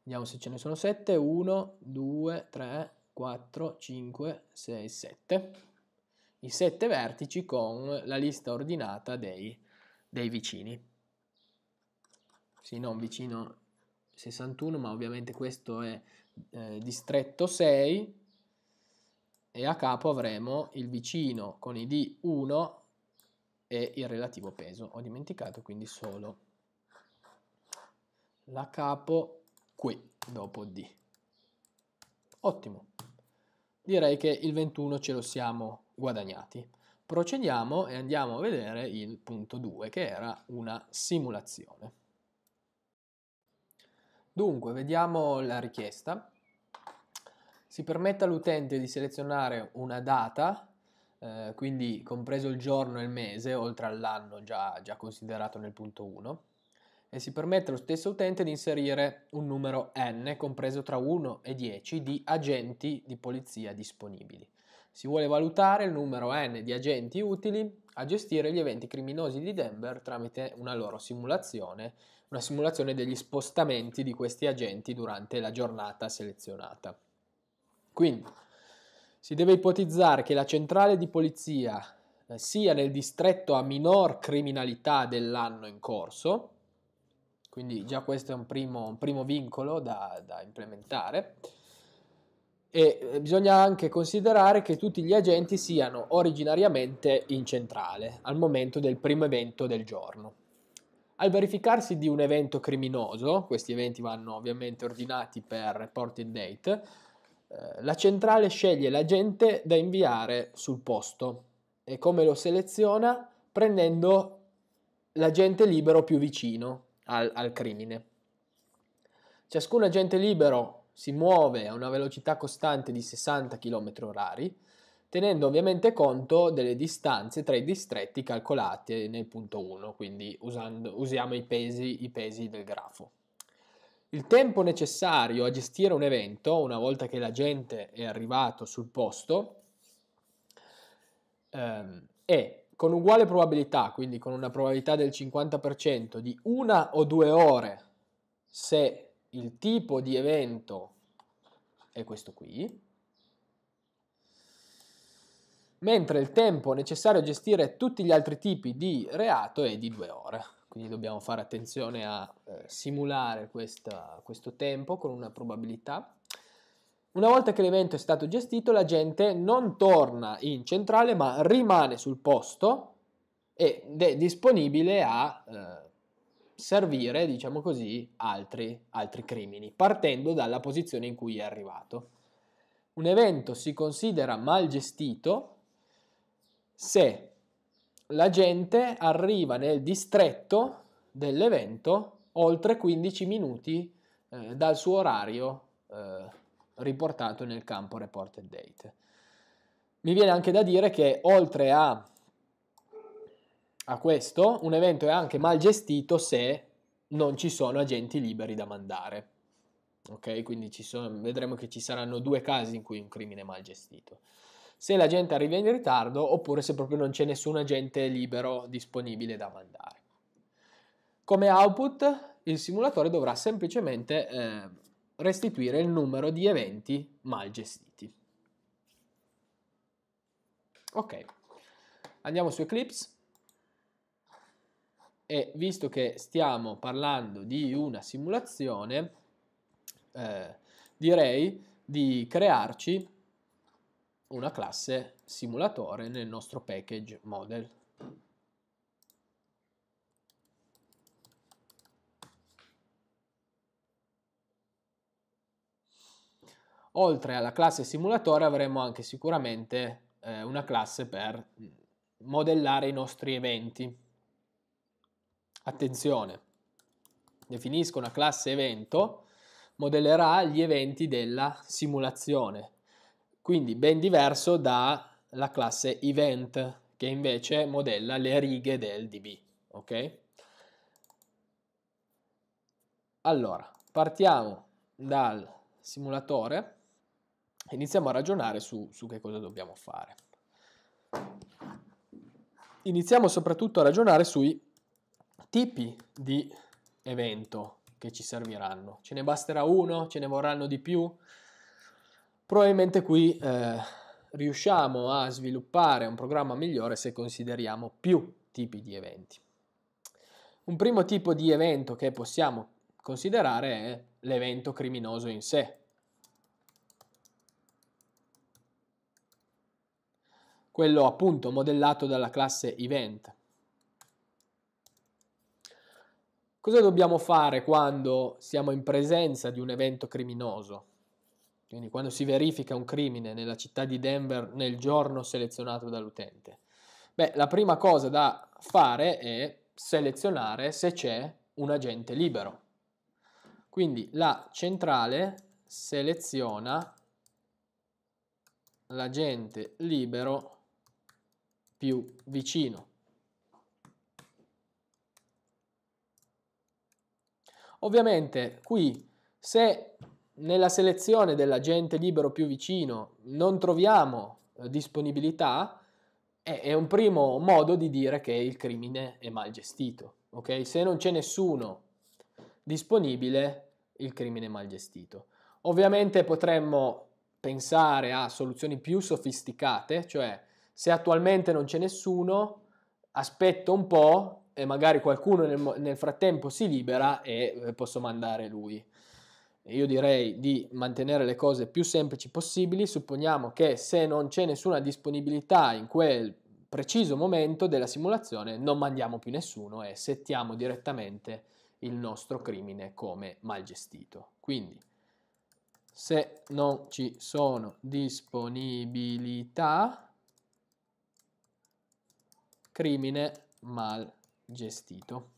Vediamo se ce ne sono 7, 1, 2, 3, 4, 5, 6, 7. I 7 vertici con la lista ordinata dei, dei vicini. Sì, non vicino 61, ma ovviamente questo è eh, distretto 6, e a capo avremo il vicino con id 1 e il relativo peso. Ho dimenticato quindi solo la capo qui dopo D. Ottimo. Direi che il 21 ce lo siamo guadagnati. Procediamo e andiamo a vedere il punto 2 che era una simulazione. Dunque, vediamo la richiesta si permette all'utente di selezionare una data, eh, quindi compreso il giorno e il mese, oltre all'anno già, già considerato nel punto 1, e si permette allo stesso utente di inserire un numero n compreso tra 1 e 10 di agenti di polizia disponibili. Si vuole valutare il numero n di agenti utili a gestire gli eventi criminosi di Denver tramite una loro simulazione, una simulazione degli spostamenti di questi agenti durante la giornata selezionata. Quindi si deve ipotizzare che la centrale di polizia eh, sia nel distretto a minor criminalità dell'anno in corso, quindi già questo è un primo, un primo vincolo da, da implementare, e eh, bisogna anche considerare che tutti gli agenti siano originariamente in centrale al momento del primo evento del giorno. Al verificarsi di un evento criminoso, questi eventi vanno ovviamente ordinati per reporting date, eh, la centrale sceglie l'agente da inviare sul posto e come lo seleziona prendendo l'agente libero più vicino al, al, crimine. Ciascun agente libero si muove a una velocità costante di 60 km h tenendo ovviamente conto delle distanze tra i distretti calcolate nel punto 1, quindi usando, usiamo i pesi, i pesi del grafo. Il tempo necessario a gestire un evento, una volta che l'agente è arrivato sul posto, ehm, è con uguale probabilità, quindi con una probabilità del 50% di una o due ore se il tipo di evento è questo qui, mentre il tempo necessario a gestire tutti gli altri tipi di reato è di due ore quindi dobbiamo fare attenzione a eh, simulare questa, questo tempo con una probabilità. Una volta che l'evento è stato gestito, la gente non torna in centrale, ma rimane sul posto ed è disponibile a eh, servire, diciamo così, altri, altri crimini, partendo dalla posizione in cui è arrivato. Un evento si considera mal gestito se la gente arriva nel distretto dell'evento oltre 15 minuti eh, dal suo orario eh, riportato nel campo reported date. Mi viene anche da dire che oltre a, a questo, un evento è anche mal gestito se non ci sono agenti liberi da mandare. Ok, quindi sono, vedremo che ci saranno due casi in cui un crimine è mal gestito se la gente arriva in ritardo oppure se proprio non c'è nessun agente libero disponibile da mandare. Come output il simulatore dovrà semplicemente eh, restituire il numero di eventi mal gestiti. Ok, andiamo su Eclipse e visto che stiamo parlando di una simulazione eh, direi di crearci una classe simulatore nel nostro package model. Oltre alla classe simulatore avremo anche sicuramente eh, una classe per mm, modellare i nostri eventi. Attenzione, definisco una classe evento, modellerà gli eventi della simulazione quindi ben diverso dalla classe event che invece modella le righe del DB. Ok? Allora, partiamo dal simulatore e iniziamo a ragionare su, su che cosa dobbiamo fare. Iniziamo soprattutto a ragionare sui tipi di evento che ci serviranno. Ce ne basterà uno? Ce ne vorranno di più? Probabilmente qui eh, riusciamo a sviluppare un programma migliore se consideriamo più tipi di eventi. Un primo tipo di evento che possiamo considerare è l'evento criminoso in sé. Quello appunto modellato dalla classe event. Cosa dobbiamo fare quando siamo in presenza di un evento criminoso? Quindi quando si verifica un crimine nella città di Denver nel giorno selezionato dall'utente. Beh, la prima cosa da fare è selezionare se c'è un agente libero. Quindi la centrale seleziona l'agente libero più vicino. Ovviamente qui se nella selezione dell'agente libero più vicino non troviamo eh, disponibilità, è, un primo modo di dire che il crimine è mal gestito. Okay? Se non c'è nessuno disponibile, il crimine è mal gestito. Ovviamente potremmo pensare a soluzioni più sofisticate, cioè se attualmente non c'è nessuno, aspetto un po' e magari qualcuno nel, nel frattempo si libera e eh, posso mandare lui io direi di mantenere le cose più semplici possibili, supponiamo che se non c'è nessuna disponibilità in quel preciso momento della simulazione non mandiamo più nessuno e settiamo direttamente il nostro crimine come mal gestito. Quindi se non ci sono disponibilità, crimine mal gestito.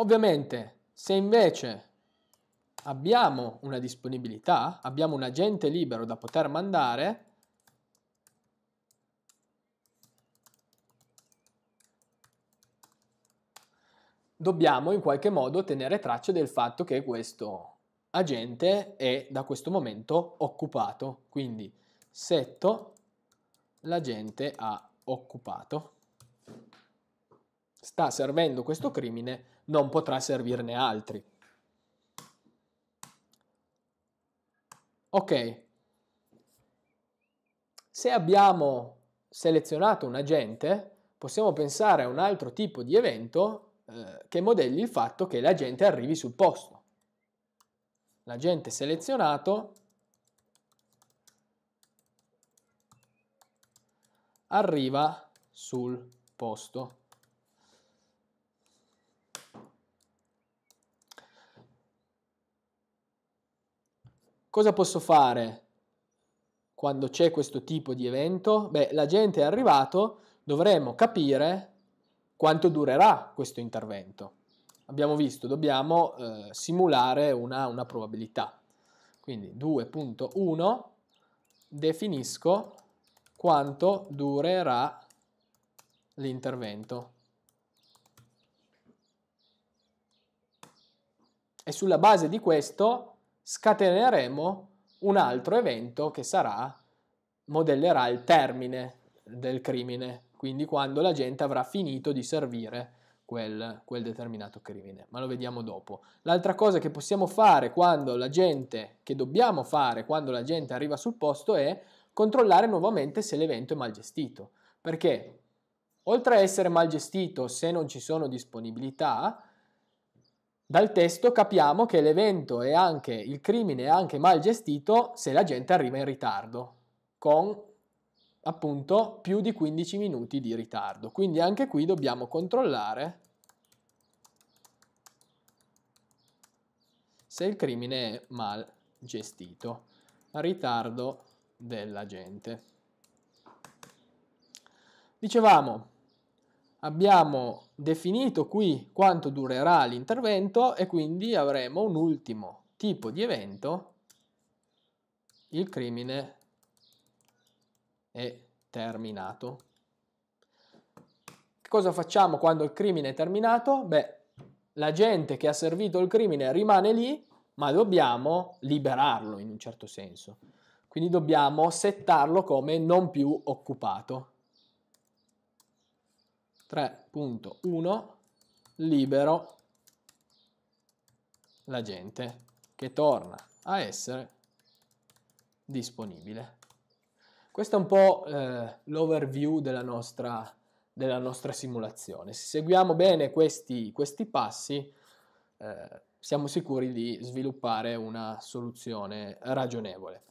Ovviamente, se invece abbiamo una disponibilità, abbiamo un agente libero da poter mandare, dobbiamo in qualche modo tenere traccia del fatto che questo agente è da questo momento occupato. Quindi setto l'agente ha occupato. Sta servendo questo crimine non potrà servirne altri. Ok, se abbiamo selezionato un agente, possiamo pensare a un altro tipo di evento eh, che modelli il fatto che l'agente arrivi sul posto. L'agente selezionato arriva sul posto. Cosa posso fare quando c'è questo tipo di evento? Beh, la gente è arrivato, dovremo capire quanto durerà questo intervento. Abbiamo visto, dobbiamo eh, simulare una, una probabilità. Quindi 2.1 definisco quanto durerà l'intervento. E sulla base di questo scateneremo un altro evento che sarà, modellerà il termine del crimine, quindi quando la gente avrà finito di servire quel, quel determinato crimine, ma lo vediamo dopo. L'altra cosa che possiamo fare quando la gente, che dobbiamo fare quando la gente arriva sul posto è controllare nuovamente se l'evento è mal gestito, perché oltre a essere mal gestito se non ci sono disponibilità, dal testo capiamo che l'evento e anche il crimine è anche mal gestito se la gente arriva in ritardo, con appunto più di 15 minuti di ritardo. Quindi anche qui dobbiamo controllare se il crimine è mal gestito. Ritardo della gente. Dicevamo, abbiamo definito qui quanto durerà l'intervento e quindi avremo un ultimo tipo di evento, il crimine è terminato. Che cosa facciamo quando il crimine è terminato? Beh, la gente che ha servito il crimine rimane lì, ma dobbiamo liberarlo in un certo senso. Quindi dobbiamo settarlo come non più occupato. 3.1 libero l'agente che torna a essere disponibile. Questo è un po' eh, l'overview della nostra, della nostra, simulazione. Se seguiamo bene questi, questi passi eh, siamo sicuri di sviluppare una soluzione ragionevole.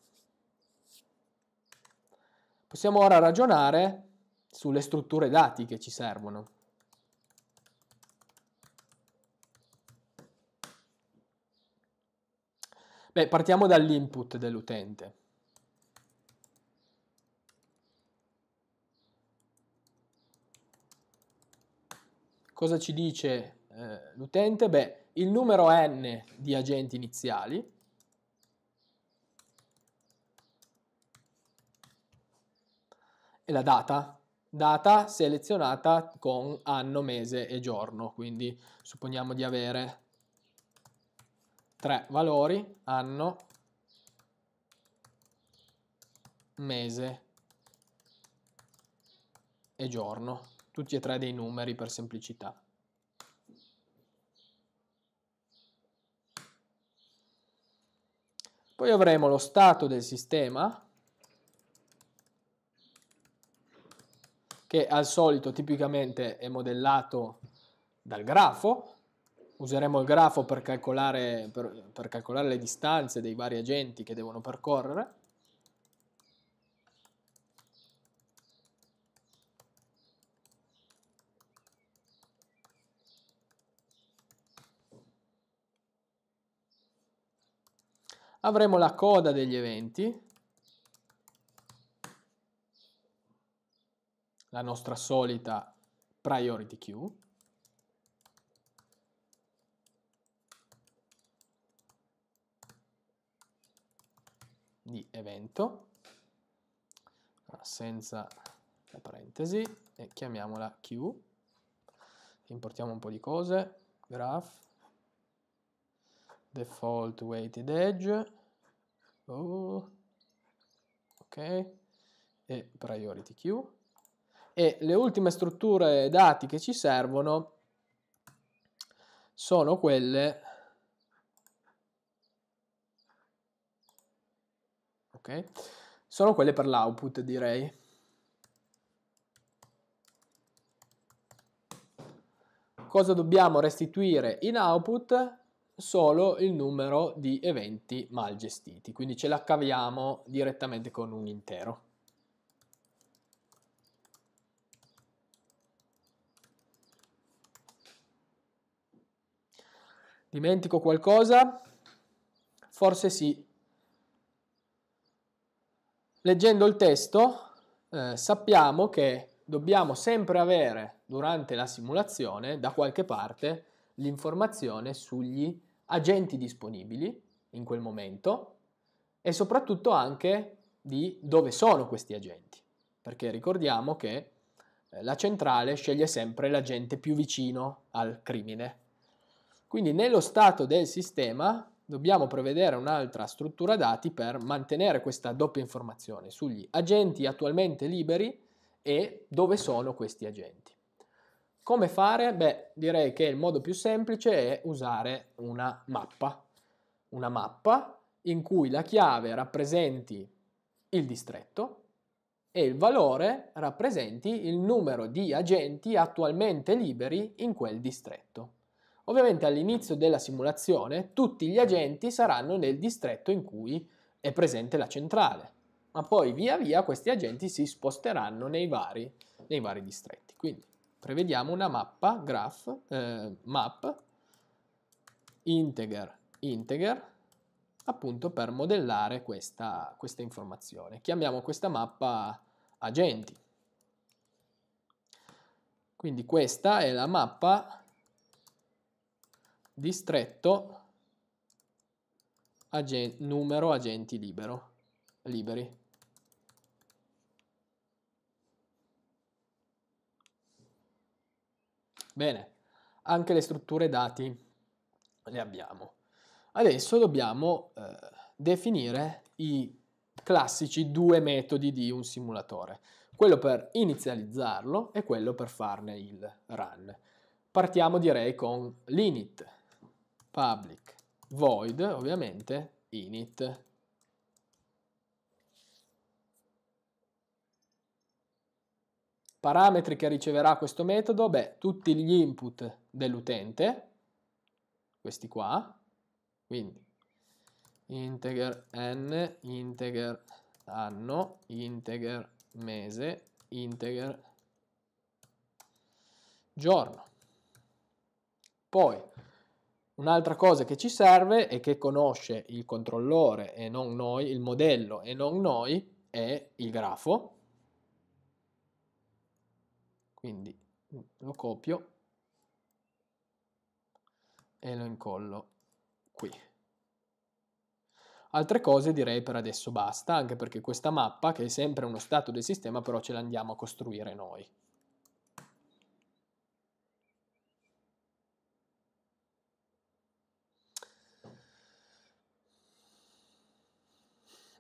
Possiamo ora ragionare sulle strutture dati che ci servono. Beh, partiamo dall'input dell'utente. Cosa ci dice eh, l'utente? Beh, il numero n di agenti iniziali e la data data selezionata con anno, mese e giorno, quindi supponiamo di avere tre valori, anno, mese e giorno, tutti e tre dei numeri per semplicità. Poi avremo lo stato del sistema, che al solito tipicamente è modellato dal grafo. Useremo il grafo per calcolare, per, per calcolare le distanze dei vari agenti che devono percorrere. avremo la coda degli eventi la nostra solita priority queue di evento senza la parentesi e chiamiamola Q importiamo un po' di cose graph default weighted edge oh. ok e priority queue e le ultime strutture dati che ci servono sono quelle okay, sono quelle per l'output direi cosa dobbiamo restituire in output solo il numero di eventi mal gestiti quindi ce la caviamo direttamente con un intero Dimentico qualcosa? Forse sì. Leggendo il testo eh, sappiamo che dobbiamo sempre avere durante la simulazione da qualche parte l'informazione sugli agenti disponibili in quel momento e soprattutto anche di dove sono questi agenti, perché ricordiamo che eh, la centrale sceglie sempre l'agente più vicino al crimine quindi nello stato del sistema dobbiamo prevedere un'altra struttura dati per mantenere questa doppia informazione sugli agenti attualmente liberi e dove sono questi agenti. Come fare? Beh, direi che il modo più semplice è usare una mappa. Una mappa in cui la chiave rappresenti il distretto e il valore rappresenti il numero di agenti attualmente liberi in quel distretto. Ovviamente all'inizio della simulazione tutti gli agenti saranno nel distretto in cui è presente la centrale, ma poi via via questi agenti si sposteranno nei vari, nei vari distretti. Quindi prevediamo una mappa graph eh, map integer integer appunto per modellare questa, questa informazione. Chiamiamo questa mappa agenti. Quindi questa è la mappa distretto agen numero agenti libero, liberi. Bene, anche le strutture dati le abbiamo. Adesso dobbiamo eh, definire i classici due metodi di un simulatore, quello per inizializzarlo e quello per farne il run. Partiamo direi con l'init public void ovviamente init. Parametri che riceverà questo metodo? Beh, tutti gli input dell'utente, questi qua, quindi integer n, integer anno, integer mese, integer giorno. Poi Un'altra cosa che ci serve e che conosce il controllore e non noi, il modello e non noi, è il grafo. Quindi mm, lo copio e lo incollo qui. Altre cose direi per adesso basta, anche perché questa mappa, che è sempre uno stato del sistema, però ce l'andiamo a costruire noi.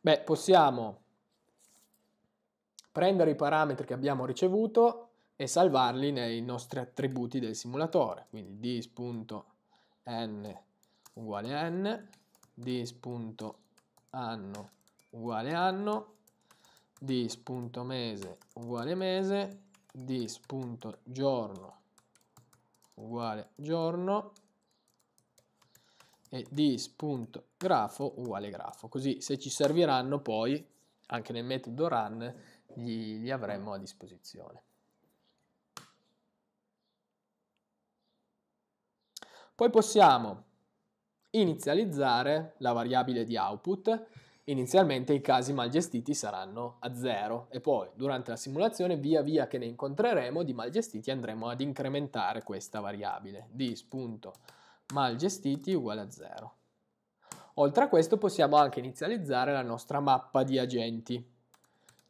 Beh, possiamo prendere i parametri che abbiamo ricevuto e salvarli nei nostri attributi del simulatore, quindi dis.n uguale n, dis.anno uguale anno, dis.mese uguale mese, dis.giorno uguale giorno e dis.grafo uguale grafo. Così se ci serviranno poi, anche nel metodo run, li, li avremo a disposizione. Poi possiamo inizializzare la variabile di output. Inizialmente i casi mal gestiti saranno a 0 e poi durante la simulazione via via che ne incontreremo di mal gestiti andremo ad incrementare questa variabile. dis.grafo mal gestiti uguale a 0. Oltre a questo possiamo anche inizializzare la nostra mappa di agenti.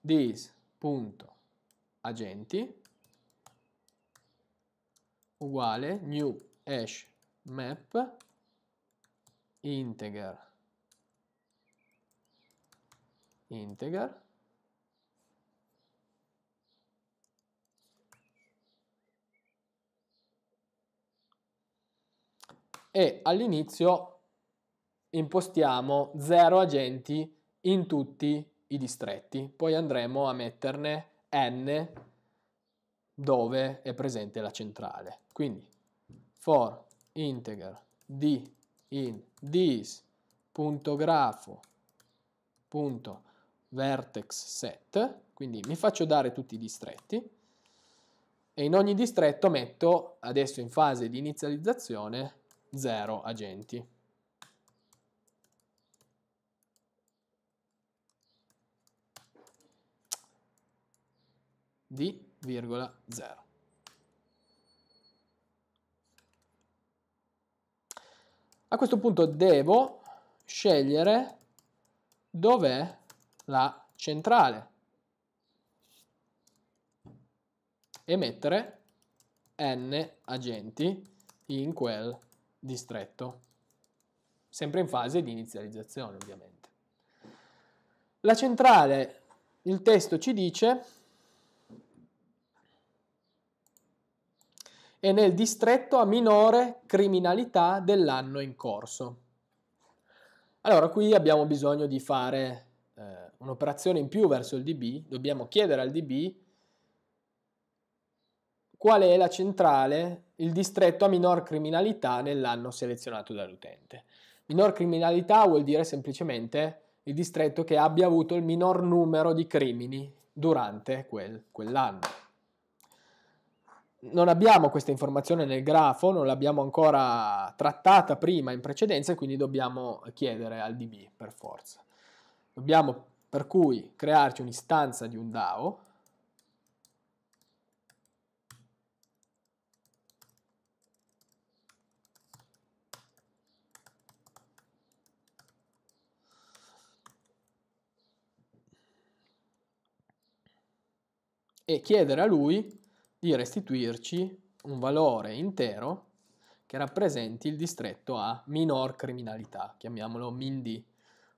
This.agenti uguale new hash map integer integer e all'inizio impostiamo 0 agenti in tutti i distretti, poi andremo a metterne n dove è presente la centrale. Quindi for integer d in this set, quindi mi faccio dare tutti i distretti e in ogni distretto metto adesso in fase di inizializzazione 0 agenti. di 0. A questo punto devo scegliere dov'è la centrale e mettere n agenti in quel distretto, sempre in fase di inizializzazione ovviamente. La centrale, il testo ci dice, è nel distretto a minore criminalità dell'anno in corso. Allora qui abbiamo bisogno di fare eh, un'operazione in più verso il DB, dobbiamo chiedere al DB qual è la centrale, il distretto a minor criminalità nell'anno selezionato dall'utente. Minor criminalità vuol dire semplicemente il distretto che abbia avuto il minor numero di crimini durante quel, quell'anno. Non abbiamo questa informazione nel grafo, non l'abbiamo ancora trattata prima in precedenza, quindi dobbiamo chiedere al DB per forza. Dobbiamo per cui crearci un'istanza di un DAO e chiedere a lui di restituirci un valore intero che rappresenti il distretto a minor criminalità, chiamiamolo MIND,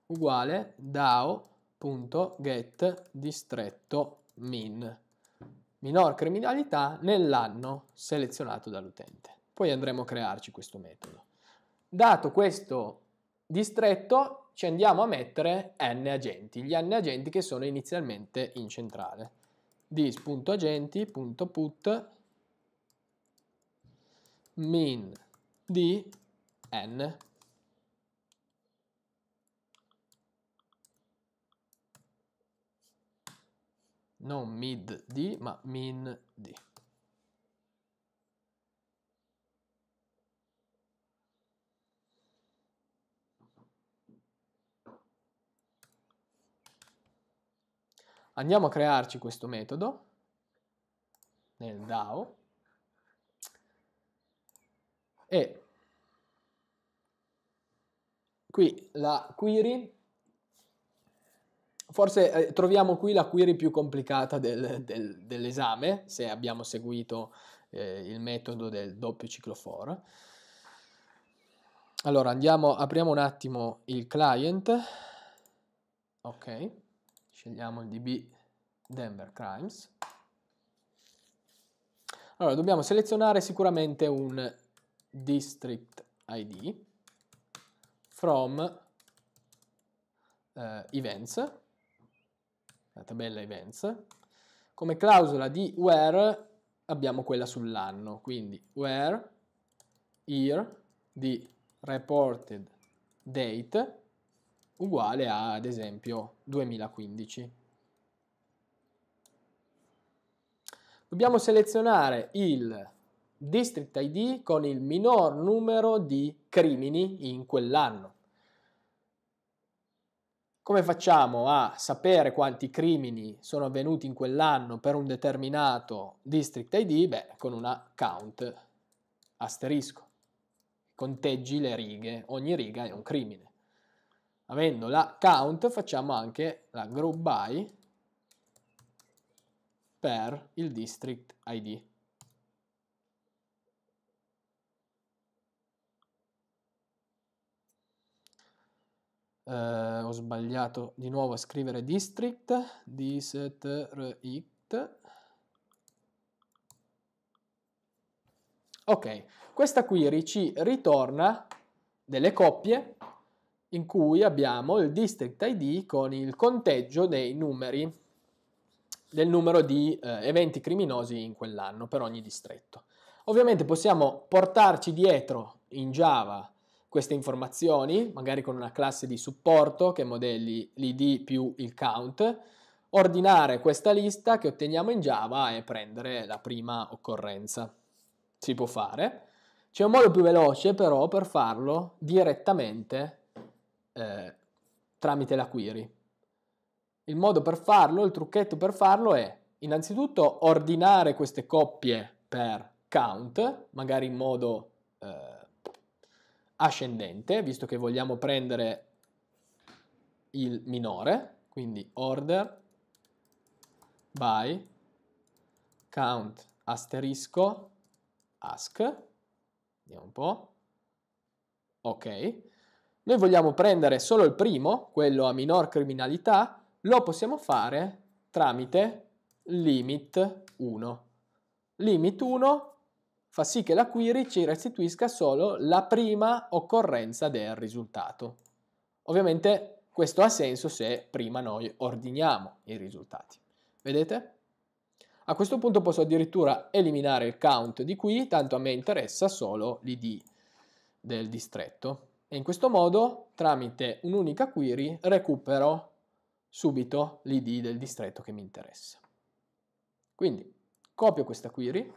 uguale DAO.get distretto min, minor criminalità nell'anno selezionato dall'utente. Poi andremo a crearci questo metodo. Dato questo distretto ci andiamo a mettere n agenti, gli n agenti che sono inizialmente in centrale dis.agenti.put min di n non mid di ma min di Andiamo a crearci questo metodo nel DAO e qui la query forse eh, troviamo qui la query più complicata del, del, dell'esame se abbiamo seguito eh, il metodo del doppio ciclo for allora andiamo apriamo un attimo il client ok scegliamo il DB Denver Crimes. Allora, dobbiamo selezionare sicuramente un district ID from eh, events, la tabella events. Come clausola di where abbiamo quella sull'anno, quindi where year di reported date uguale a ad esempio 2015. Dobbiamo selezionare il district ID con il minor numero di crimini in quell'anno. Come facciamo a sapere quanti crimini sono avvenuti in quell'anno per un determinato district ID? Beh, con una count asterisco. Conteggi le righe, ogni riga è un crimine avendo la count facciamo anche la group by per il district id. Eh, ho sbagliato di nuovo a scrivere district, district. Ok, questa query ci ritorna delle coppie in cui abbiamo il district ID con il conteggio dei numeri, del numero di eh, eventi criminosi in quell'anno per ogni distretto. Ovviamente possiamo portarci dietro in Java queste informazioni, magari con una classe di supporto che modelli l'id più il count, ordinare questa lista che otteniamo in Java e prendere la prima occorrenza. Si può fare. C'è un modo più veloce però per farlo direttamente eh, tramite la query. Il modo per farlo, il trucchetto per farlo è innanzitutto ordinare queste coppie per count, magari in modo eh, ascendente, visto che vogliamo prendere il minore, quindi order by count asterisco ask, vediamo un po', ok, noi vogliamo prendere solo il primo, quello a minor criminalità, lo possiamo fare tramite limit 1. Limit 1 fa sì che la query ci restituisca solo la prima occorrenza del risultato. Ovviamente questo ha senso se prima noi ordiniamo i risultati. Vedete? A questo punto posso addirittura eliminare il count di qui, tanto a me interessa solo l'id del distretto e in questo modo tramite un'unica query recupero subito l'id del distretto che mi interessa. Quindi copio questa query,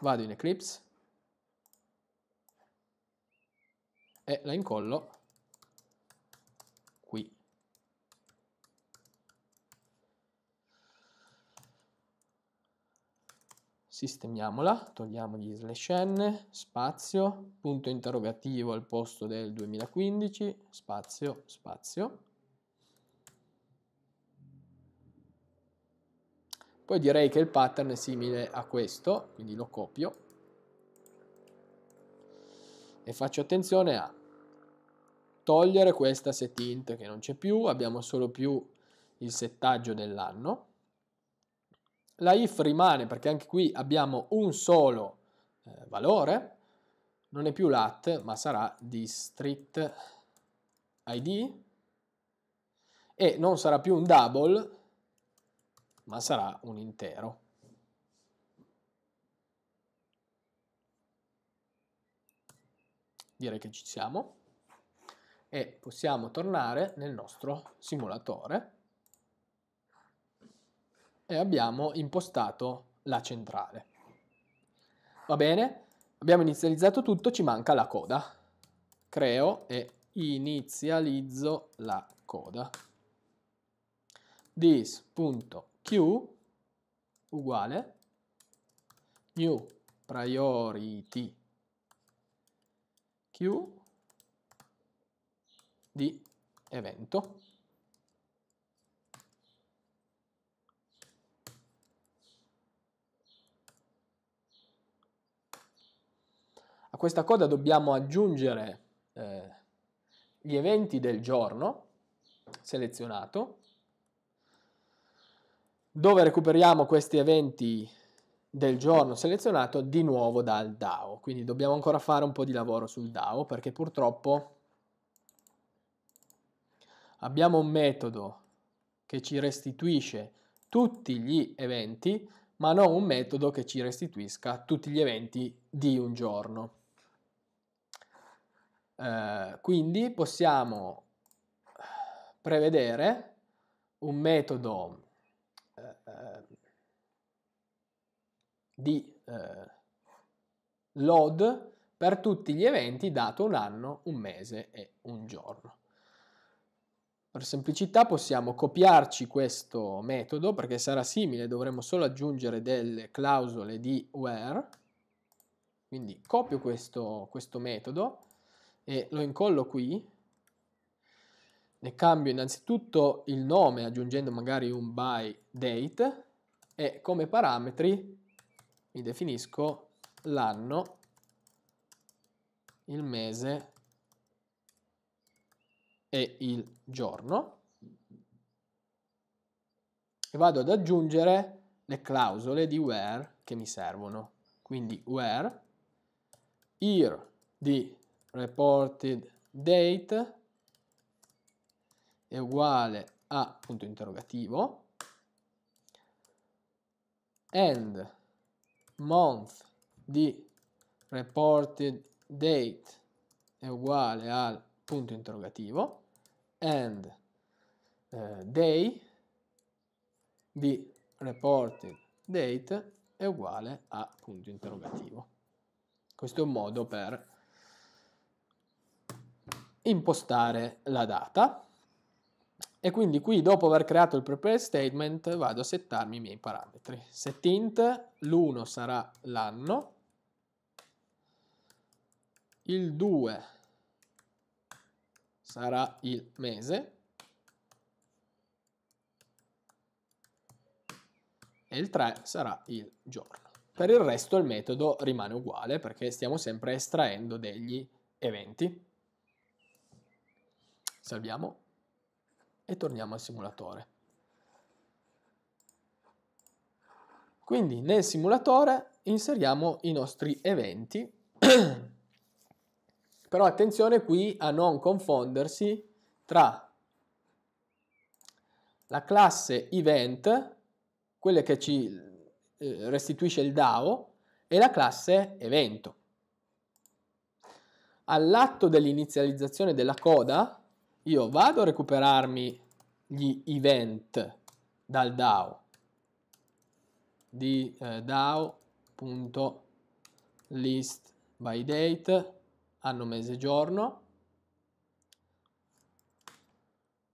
vado in Eclipse e la incollo sistemiamola, togliamogli slash n, spazio, punto interrogativo al posto del 2015, spazio, spazio. Poi direi che il pattern è simile a questo, quindi lo copio e faccio attenzione a togliere questa setint che non c'è più, abbiamo solo più il settaggio dell'anno la if rimane perché anche qui abbiamo un solo eh, valore, non è più lat ma sarà district id e non sarà più un double ma sarà un intero. Direi che ci siamo e possiamo tornare nel nostro simulatore e abbiamo impostato la centrale. Va bene? Abbiamo inizializzato tutto, ci manca la coda. Creo e inizializzo la coda. This.q uguale new priority q di evento A questa cosa dobbiamo aggiungere eh, gli eventi del giorno selezionato, dove recuperiamo questi eventi del giorno selezionato di nuovo dal DAO. Quindi dobbiamo ancora fare un po' di lavoro sul DAO perché purtroppo abbiamo un metodo che ci restituisce tutti gli eventi ma non un metodo che ci restituisca tutti gli eventi di un giorno. Eh, quindi possiamo prevedere un metodo eh, eh, di eh, load per tutti gli eventi dato un anno, un mese e un giorno. Per semplicità possiamo copiarci questo metodo perché sarà simile, dovremo solo aggiungere delle clausole di where. Quindi copio questo, questo metodo, e lo incollo qui, ne cambio innanzitutto il nome aggiungendo magari un by date e come parametri mi definisco l'anno, il mese e il giorno e vado ad aggiungere le clausole di where che mi servono. Quindi where, year di reported date è uguale a punto interrogativo and month di reported date è uguale al punto interrogativo and eh, day di reported date è uguale a punto interrogativo questo è un modo per impostare la data e quindi qui dopo aver creato il prepare statement vado a settarmi i miei parametri. set int l'1 sarà l'anno, il 2 sarà il mese e il 3 sarà il giorno. Per il resto il metodo rimane uguale perché stiamo sempre estraendo degli eventi. Salviamo e torniamo al simulatore. Quindi nel simulatore inseriamo i nostri eventi, (clears throat) però attenzione qui a non confondersi tra la classe event, quella che ci eh, restituisce il DAO, e la classe evento. All'atto dell'inizializzazione della coda io vado a recuperarmi gli event dal DAO di eh, DAO.list by date anno mese giorno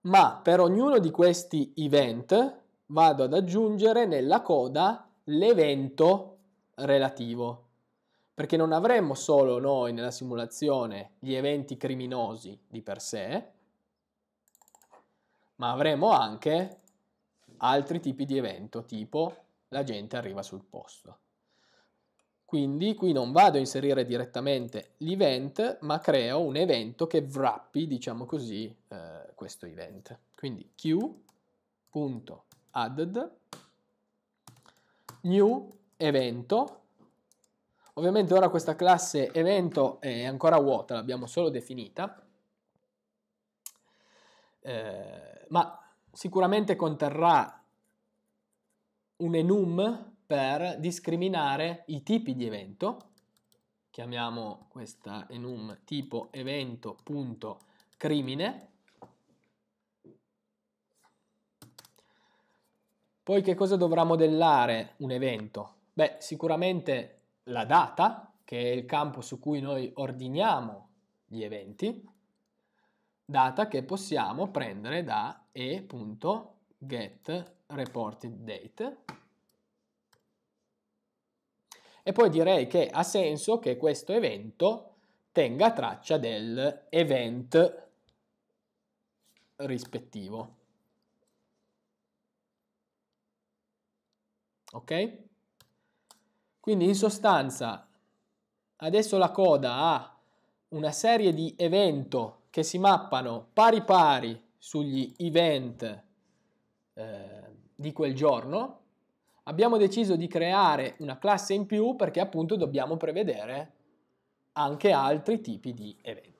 ma per ognuno di questi event vado ad aggiungere nella coda l'evento relativo perché non avremmo solo noi nella simulazione gli eventi criminosi di per sé ma avremo anche altri tipi di evento, tipo la gente arriva sul posto. Quindi qui non vado a inserire direttamente l'event, ma creo un evento che wrappi, diciamo così, eh, questo event. Quindi q.added new evento. Ovviamente ora questa classe evento è ancora vuota, l'abbiamo solo definita. Eh, ma sicuramente conterrà un enum per discriminare i tipi di evento. Chiamiamo questa enum tipo evento.crimine. Poi che cosa dovrà modellare un evento? Beh, sicuramente la data, che è il campo su cui noi ordiniamo gli eventi, data che possiamo prendere da e.getReportedDate e poi direi che ha senso che questo evento tenga traccia del event rispettivo. Ok? Quindi in sostanza adesso la coda ha una serie di evento che si mappano pari pari sugli event eh, di quel giorno, abbiamo deciso di creare una classe in più perché appunto dobbiamo prevedere anche altri tipi di evento.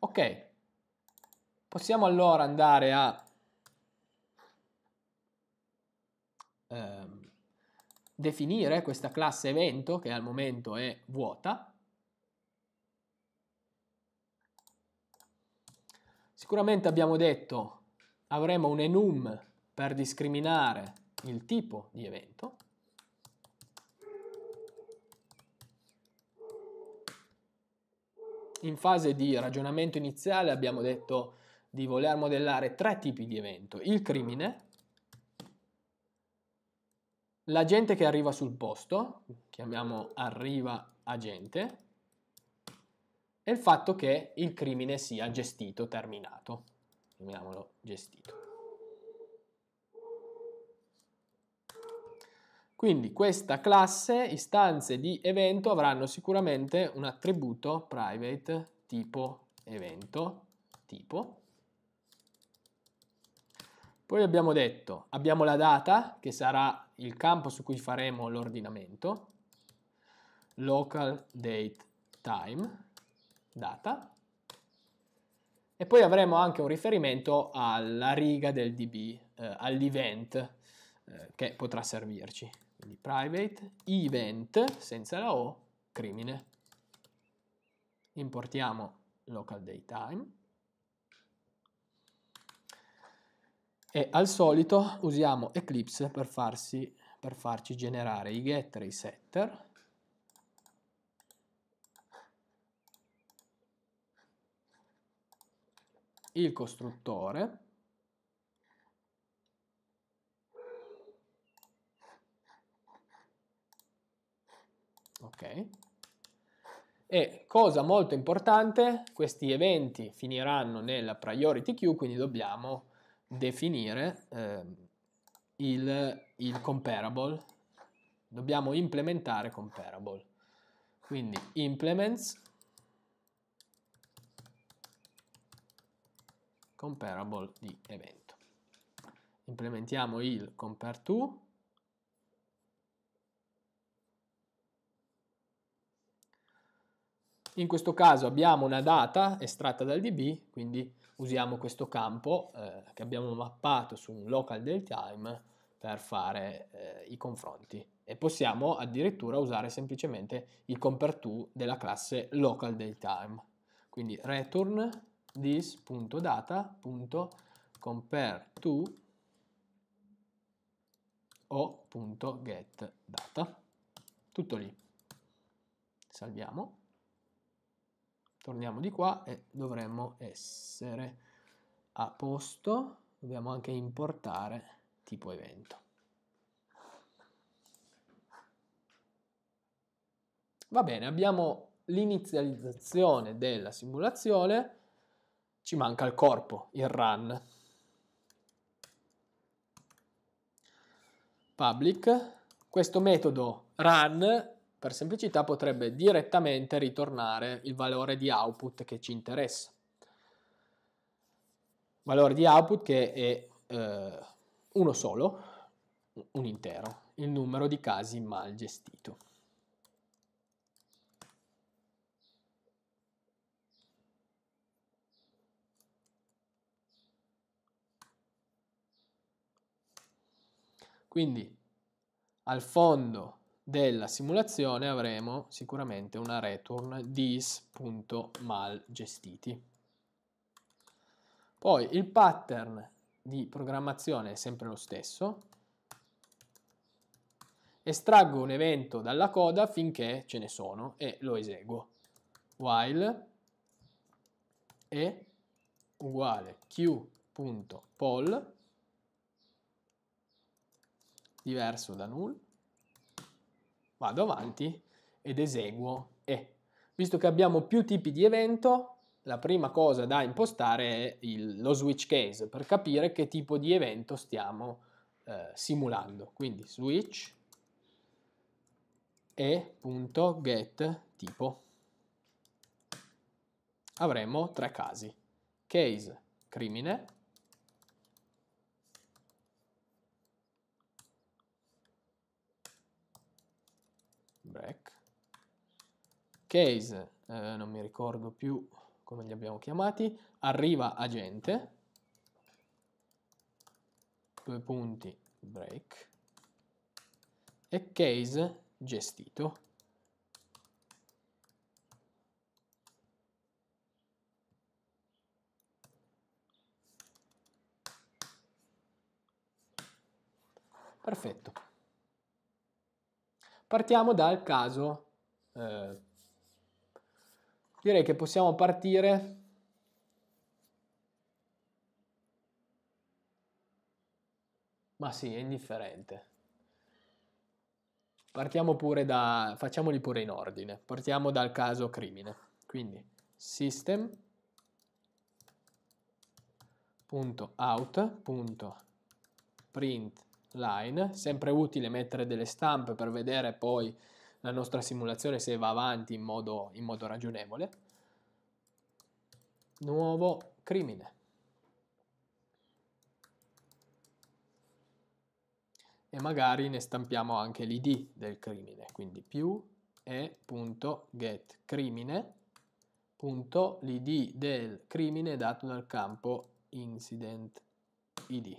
Ok, possiamo allora andare a ehm, definire questa classe evento che al momento è vuota Sicuramente abbiamo detto avremo un enum per discriminare il tipo di evento. In fase di ragionamento iniziale abbiamo detto di voler modellare tre tipi di evento. Il crimine, la gente che arriva sul posto, chiamiamo arriva agente, e il fatto che il crimine sia gestito, terminato. Chiamiamolo gestito. Quindi questa classe istanze di evento avranno sicuramente un attributo private tipo evento tipo. Poi abbiamo detto, abbiamo la data che sarà il campo su cui faremo l'ordinamento, local date time, data e poi avremo anche un riferimento alla riga del DB, eh, all'event eh, che potrà servirci. Quindi private event senza la O, crimine. Importiamo local daytime. E al solito usiamo Eclipse per, farsi, per farci generare i getter e i setter il costruttore ok e cosa molto importante questi eventi finiranno nella priority queue quindi dobbiamo definire eh, il, il comparable dobbiamo implementare comparable quindi implements comparable di evento. Implementiamo il compareTo. In questo caso abbiamo una data estratta dal DB, quindi usiamo questo campo eh, che abbiamo mappato su un local datetime per fare eh, i confronti e possiamo addirittura usare semplicemente il compareTo della classe local datetime. Quindi return this.data.compare to o.getData. Tutto lì. Salviamo. Torniamo di qua e dovremmo essere a posto. Dobbiamo anche importare tipo evento. Va bene, abbiamo l'inizializzazione della simulazione ci manca il corpo, il run. Public. Questo metodo run, per semplicità, potrebbe direttamente ritornare il valore di output che ci interessa. Valore di output che è eh, uno solo, un intero, il numero di casi mal gestito. Quindi al fondo della simulazione avremo sicuramente una return dis.malgestiti. Poi il pattern di programmazione è sempre lo stesso. Estraggo un evento dalla coda finché ce ne sono e lo eseguo. While è uguale q.poll diverso da null, vado avanti ed eseguo e. Visto che abbiamo più tipi di evento, la prima cosa da impostare è il, lo switch case per capire che tipo di evento stiamo eh, simulando. Quindi switch e.get tipo. Avremo tre casi. Case crimine case, eh, non mi ricordo più come li abbiamo chiamati, arriva agente, due punti, break, e case gestito. Perfetto. Partiamo dal caso eh, direi che possiamo partire ma sì, è indifferente. Partiamo pure da, facciamoli pure in ordine, partiamo dal caso crimine. Quindi system.out.println, sempre utile mettere delle stampe per vedere poi la nostra simulazione se va avanti in modo, in modo ragionevole. Nuovo crimine. E magari ne stampiamo anche l'id del crimine, quindi più e.getCrimine.lid del crimine dato dal campo incident id.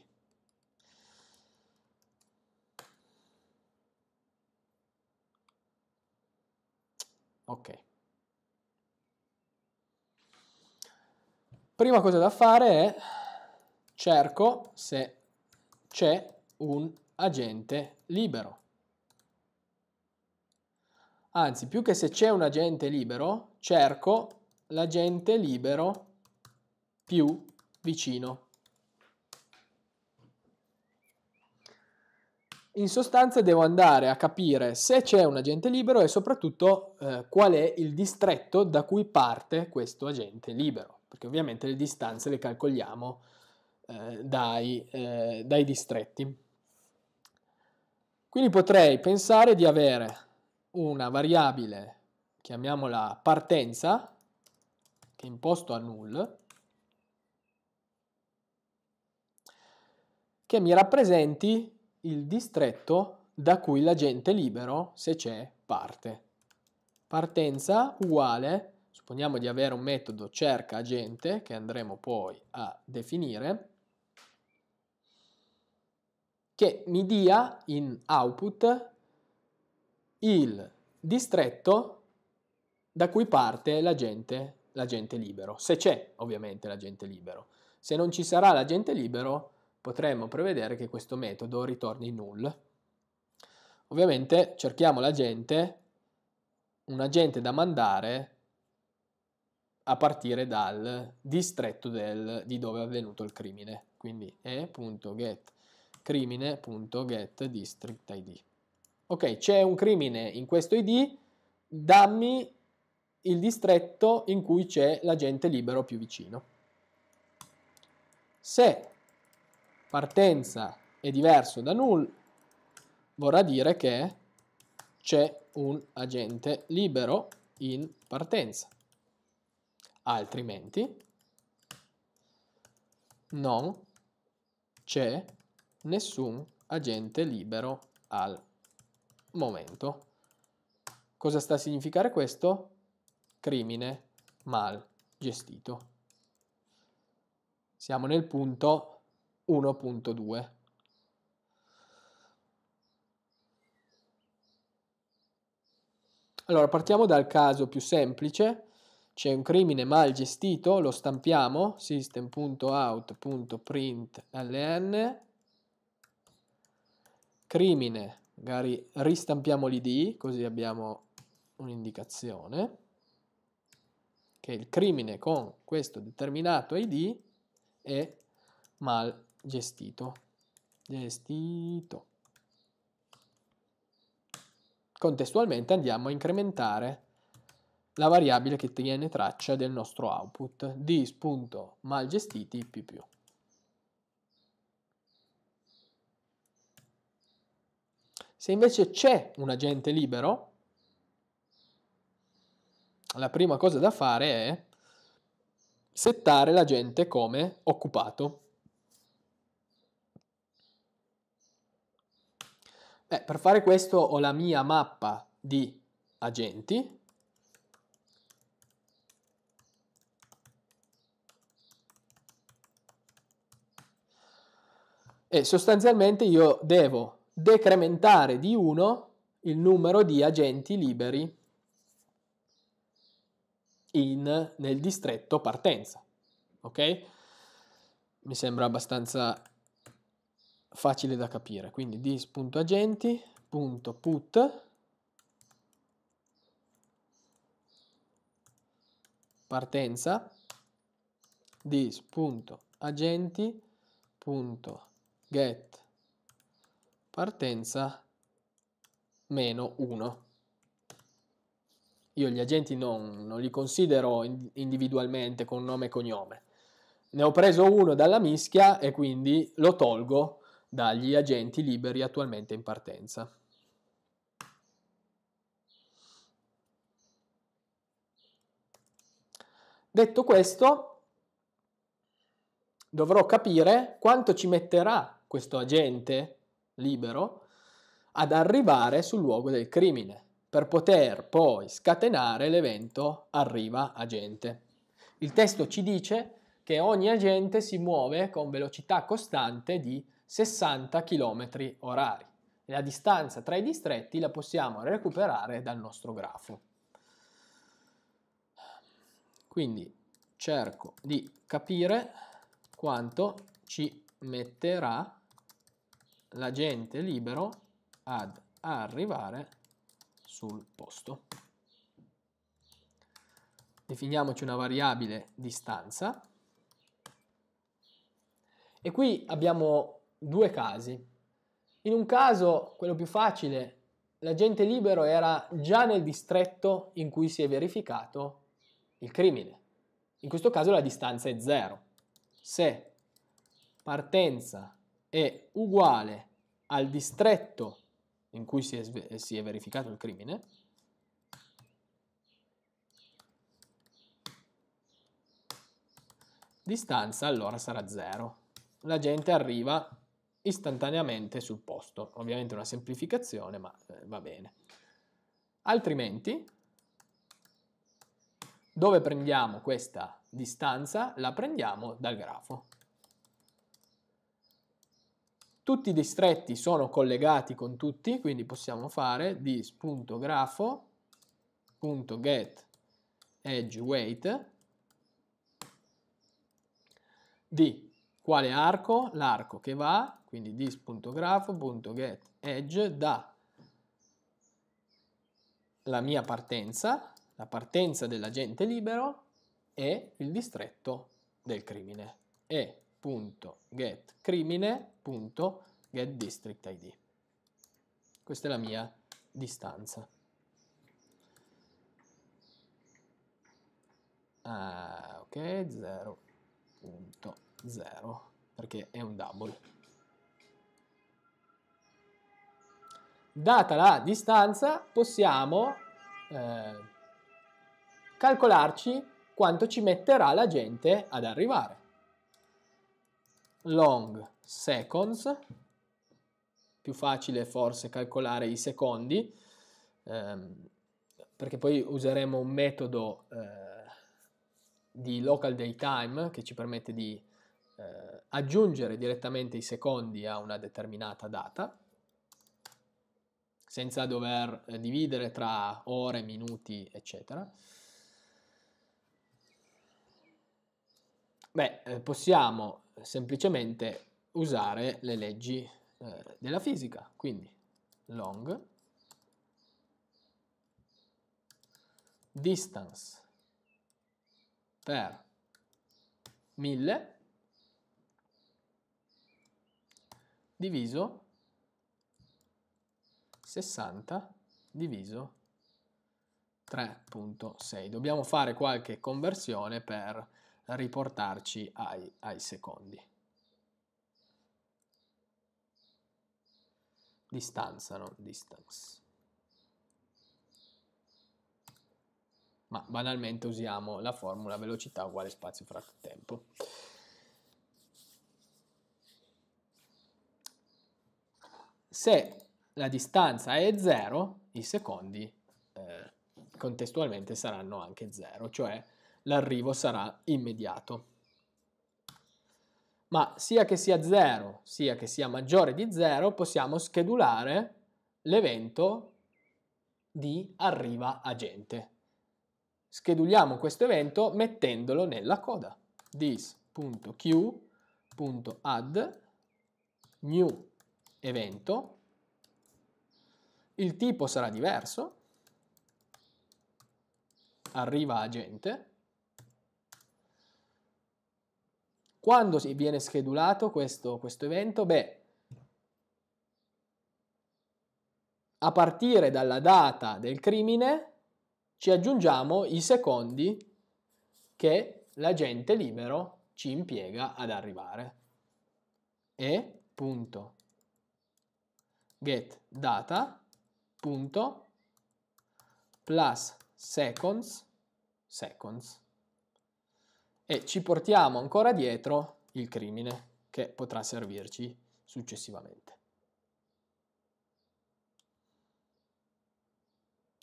Ok. Prima cosa da fare è cerco se c'è un agente libero. Anzi, più che se c'è un agente libero, cerco l'agente libero più vicino. in sostanza devo andare a capire se c'è un agente libero e soprattutto eh, qual è il distretto da cui parte questo agente libero, perché ovviamente le distanze le calcoliamo eh, dai, eh, dai distretti. Quindi potrei pensare di avere una variabile, chiamiamola partenza, che imposto a null, che mi rappresenti il distretto da cui l'agente libero, se c'è, parte. Partenza uguale, supponiamo di avere un metodo cerca agente che andremo poi a definire, che mi dia in output il distretto da cui parte l'agente libero, se c'è ovviamente l'agente libero. Se non ci sarà l'agente libero, potremmo prevedere che questo metodo ritorni null. Ovviamente cerchiamo l'agente, un agente da mandare a partire dal distretto del, di dove è avvenuto il crimine. Quindi e.getCrimine.getDistrictID. Ok, c'è un crimine in questo id, dammi il distretto in cui c'è l'agente libero più vicino. Se partenza è diverso da null, vorrà dire che c'è un agente libero in partenza. Altrimenti non c'è nessun agente libero al momento. Cosa sta a significare questo? Crimine mal gestito. Siamo nel punto 1.2. Allora, partiamo dal caso più semplice. C'è un crimine mal gestito, lo stampiamo, system.out.println, crimine, magari ristampiamo l'id, così abbiamo un'indicazione, che il crimine con questo determinato id è mal gestito gestito contestualmente andiamo a incrementare la variabile che tiene traccia del nostro output dis.malgestiti più Se invece c'è un agente libero, la prima cosa da fare è settare l'agente come occupato. Beh, per fare questo ho la mia mappa di agenti. E sostanzialmente io devo decrementare di 1 il numero di agenti liberi in, nel distretto partenza. Ok? Mi sembra abbastanza facile da capire. Quindi dis.agenti.put partenza dis.agenti.get partenza meno 1. Io gli agenti non, non li considero individualmente con nome e cognome. Ne ho preso uno dalla mischia e quindi lo tolgo dagli agenti liberi attualmente in partenza. Detto questo, dovrò capire quanto ci metterà questo agente libero ad arrivare sul luogo del crimine per poter poi scatenare l'evento arriva agente. Il testo ci dice che ogni agente si muove con velocità costante di 60 km orari. la distanza tra i distretti la possiamo recuperare dal nostro grafo. Quindi cerco di capire quanto ci metterà l'agente libero ad arrivare sul posto. Definiamoci una variabile distanza. E qui abbiamo due casi. In un caso, quello più facile, l'agente libero era già nel distretto in cui si è verificato il crimine. In questo caso la distanza è zero. Se partenza è uguale al distretto in cui si è, si è verificato il crimine, distanza allora sarà 0. La gente arriva istantaneamente sul posto. Ovviamente una semplificazione, ma eh, va bene. Altrimenti, dove prendiamo questa distanza? La prendiamo dal grafo. Tutti i distretti sono collegati con tutti, quindi possiamo fare dis.grafo.get edge weight di quale arco? L'arco che va, quindi dis.grafo.getEdge da la mia partenza, la partenza dell'agente libero e il distretto del crimine e.getCrimine.getDistrictId. Questa è la mia distanza. Ah, ok, 0.1. 0 perché è un double. Data la distanza possiamo eh, calcolarci quanto ci metterà la gente ad arrivare. Long seconds, più facile forse calcolare i secondi, ehm, perché poi useremo un metodo eh, di local daytime che ci permette di eh, aggiungere direttamente i secondi a una determinata data, senza dover eh, dividere tra ore, minuti, eccetera. Beh, eh, possiamo semplicemente usare le leggi eh, della fisica, quindi long distance per 1000 diviso 60 diviso 3.6. Dobbiamo fare qualche conversione per riportarci ai, ai secondi. Distanza, non distance. Ma banalmente usiamo la formula velocità uguale spazio fratto tempo. Se la distanza è 0, i secondi eh, contestualmente saranno anche 0, cioè l'arrivo sarà immediato. Ma sia che sia 0, sia che sia maggiore di 0, possiamo schedulare l'evento di arriva agente. Scheduliamo questo evento mettendolo nella coda. this.q.add new evento, il tipo sarà diverso, arriva agente, quando viene schedulato questo, questo evento? Beh, a partire dalla data del crimine ci aggiungiamo i secondi che l'agente libero ci impiega ad arrivare. E punto get punto plus seconds seconds e ci portiamo ancora dietro il crimine che potrà servirci successivamente.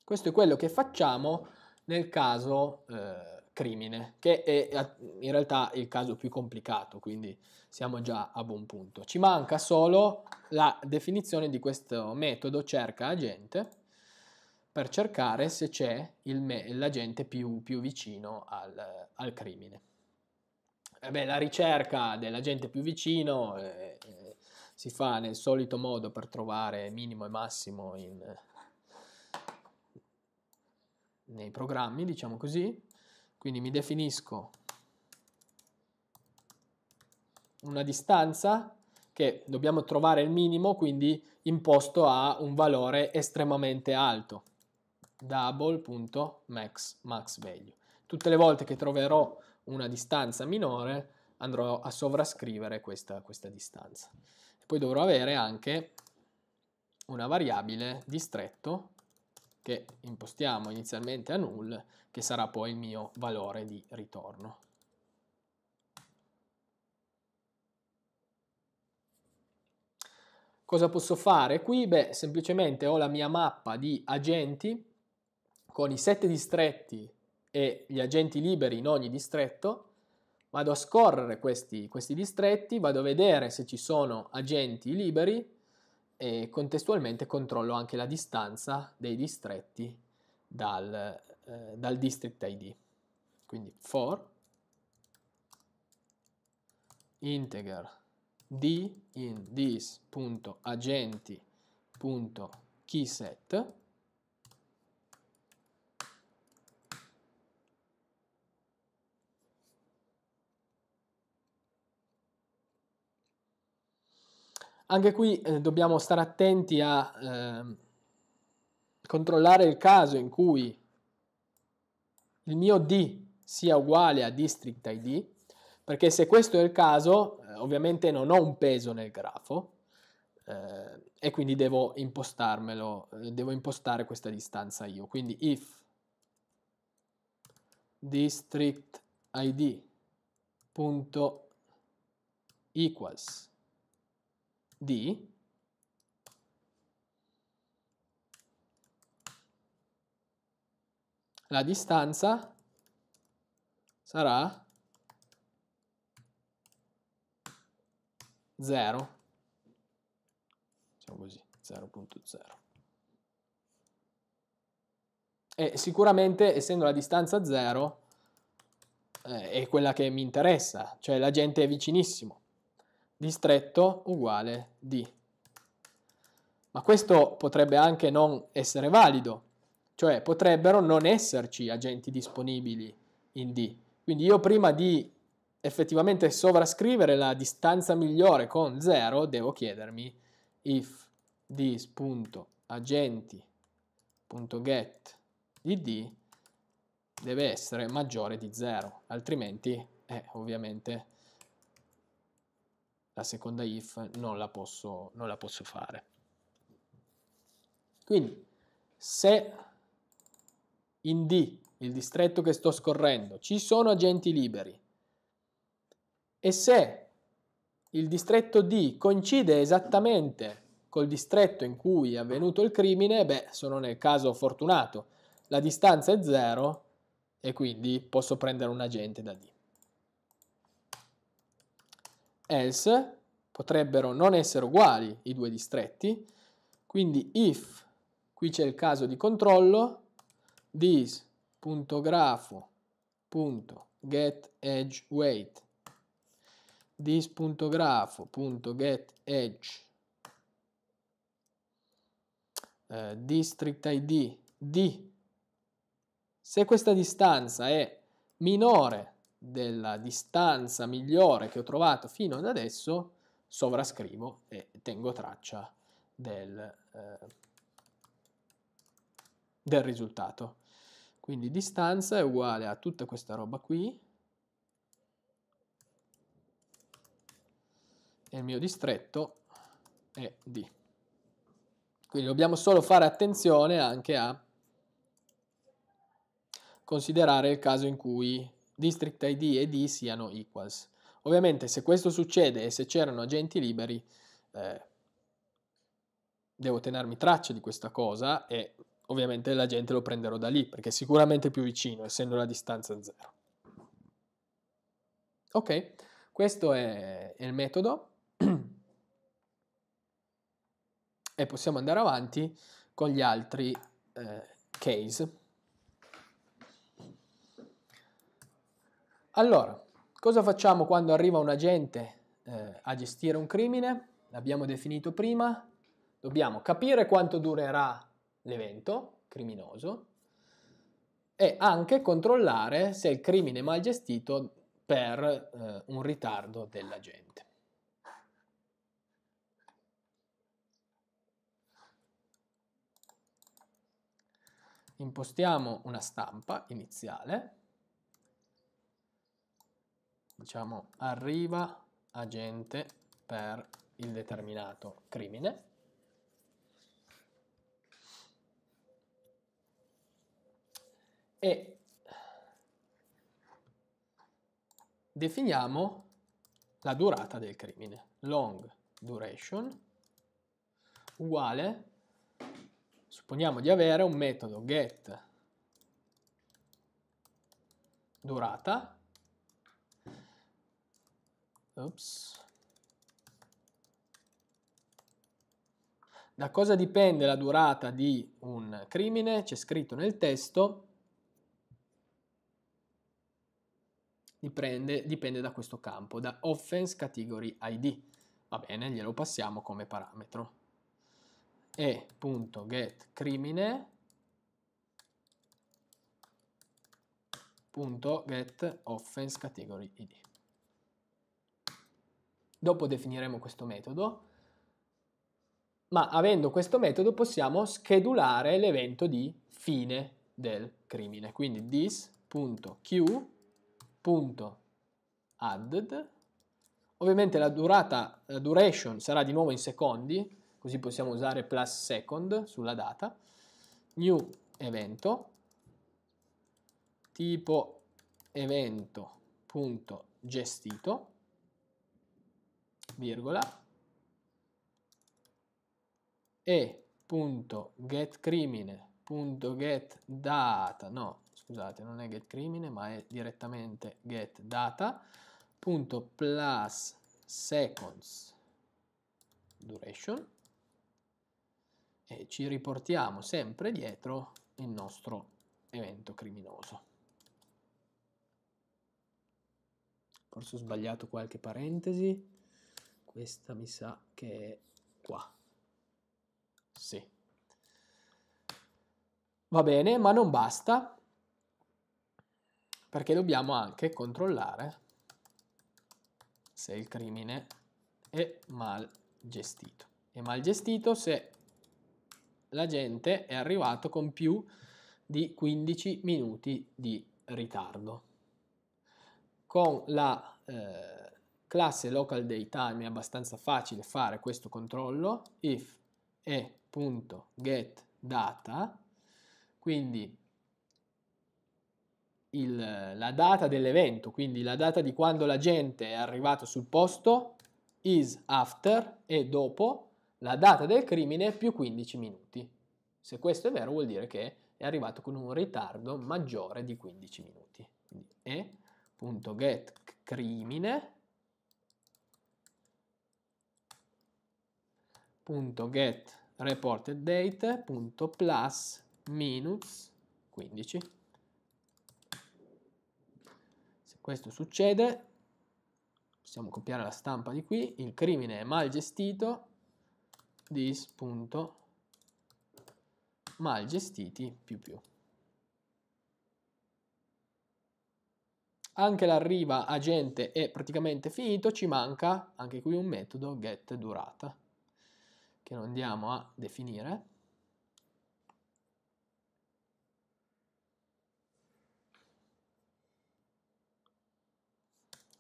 Questo è quello che facciamo nel caso eh, crimine, che è in realtà il caso più complicato, quindi siamo già a buon punto. Ci manca solo la definizione di questo metodo cerca agente per cercare se c'è l'agente più, più, vicino al, al crimine. Eh beh, la ricerca dell'agente più vicino eh, eh, si fa nel solito modo per trovare minimo e massimo in, nei programmi, diciamo così, quindi mi definisco una distanza che dobbiamo trovare il minimo, quindi imposto a un valore estremamente alto, double.max max value. Tutte le volte che troverò una distanza minore andrò a sovrascrivere questa, questa distanza. poi dovrò avere anche una variabile distretto che impostiamo inizialmente a null, che sarà poi il mio valore di ritorno. Cosa posso fare qui? Beh, semplicemente ho la mia mappa di agenti con i sette distretti e gli agenti liberi in ogni distretto, vado a scorrere questi, questi distretti, vado a vedere se ci sono agenti liberi, e contestualmente controllo anche la distanza dei distretti dal, eh, dal district ID. Quindi for integer d in this.agenti.keyset Anche qui eh, dobbiamo stare attenti a eh, controllare il caso in cui il mio D sia uguale a district ID, perché se questo è il caso, eh, ovviamente non ho un peso nel grafo eh, e quindi devo impostarmelo, eh, devo impostare questa distanza io. Quindi if district ID punto equals di la distanza sarà 0 diciamo così 0.0 e sicuramente essendo la distanza 0 eh, è quella che mi interessa cioè la gente è vicinissimo distretto uguale D. Ma questo potrebbe anche non essere valido, cioè potrebbero non esserci agenti disponibili in D. Quindi io prima di effettivamente sovrascrivere la distanza migliore con 0 devo chiedermi if dis.agenti.get di D deve essere maggiore di 0, altrimenti eh, ovviamente la seconda if non la posso, non la posso fare. Quindi se in D, il distretto che sto scorrendo, ci sono agenti liberi e se il distretto D coincide esattamente col distretto in cui è avvenuto il crimine, beh, sono nel caso fortunato. La distanza è zero e quindi posso prendere un agente da D else potrebbero non essere uguali i due distretti, quindi if, qui c'è il caso di controllo, this.grafo.getEdgeWeight this.grafo.getEdge eh, di se questa distanza è minore della distanza migliore che ho trovato fino ad adesso, sovrascrivo e tengo traccia del, eh, del risultato. Quindi distanza è uguale a tutta questa roba qui, e il mio distretto è D. Quindi dobbiamo solo fare attenzione anche a considerare il caso in cui district ID e D siano equals. Ovviamente se questo succede e se c'erano agenti liberi, eh, devo tenermi traccia di questa cosa e ovviamente l'agente lo prenderò da lì, perché è sicuramente più vicino, essendo la distanza zero. Ok, questo è il metodo e possiamo andare avanti con gli altri eh, case. Allora, cosa facciamo quando arriva un agente eh, a gestire un crimine? L'abbiamo definito prima. Dobbiamo capire quanto durerà l'evento criminoso e anche controllare se il crimine è mal gestito per eh, un ritardo dell'agente. Impostiamo una stampa iniziale diciamo arriva agente per il determinato crimine e definiamo la durata del crimine long duration uguale supponiamo di avere un metodo get durata Oops. Da cosa dipende la durata di un crimine? C'è scritto nel testo. Dipende, dipende da questo campo, da offense category ID. Va bene, glielo passiamo come parametro. e.getCrimine punto get offense category id Dopo definiremo questo metodo, ma avendo questo metodo possiamo schedulare l'evento di fine del crimine. Quindi this.q.added, ovviamente la durata, la duration sarà di nuovo in secondi, così possiamo usare plus second sulla data, new evento, tipo evento.gestito, virgola, e punto getCrimine punto getData, no scusate non è getCrimine ma è direttamente getData punto plus seconds duration e ci riportiamo sempre dietro il nostro evento criminoso. Forse ho sbagliato qualche parentesi questa mi sa che è qua. Sì. Va bene, ma non basta perché dobbiamo anche controllare se il crimine è mal gestito. È mal gestito se l'agente è arrivato con più di 15 minuti di ritardo. Con la eh, classe local daytime è abbastanza facile fare questo controllo if e.getData quindi il, la data dell'evento quindi la data di quando la gente è arrivata sul posto is after e dopo la data del crimine più 15 minuti se questo è vero vuol dire che è arrivato con un ritardo maggiore di 15 minuti quindi e.getCrimine get minus 15 se questo succede possiamo copiare la stampa di qui il crimine è mal gestito this gestiti più più anche l'arriva agente è praticamente finito ci manca anche qui un metodo getDurata. durata che non andiamo a definire.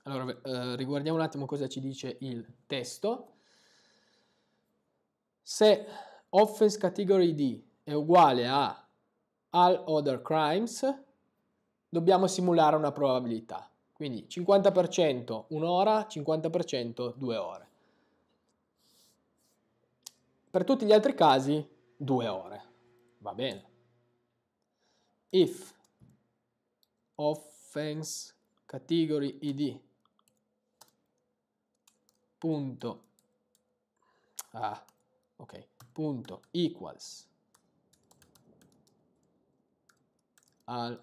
Allora, eh, riguardiamo un attimo cosa ci dice il testo. Se offense category D è uguale a all other crimes, dobbiamo simulare una probabilità. Quindi 50% un'ora, 50% due ore. Per tutti gli altri casi, due ore. Va bene. If offense category id punto ah, ok punto equals al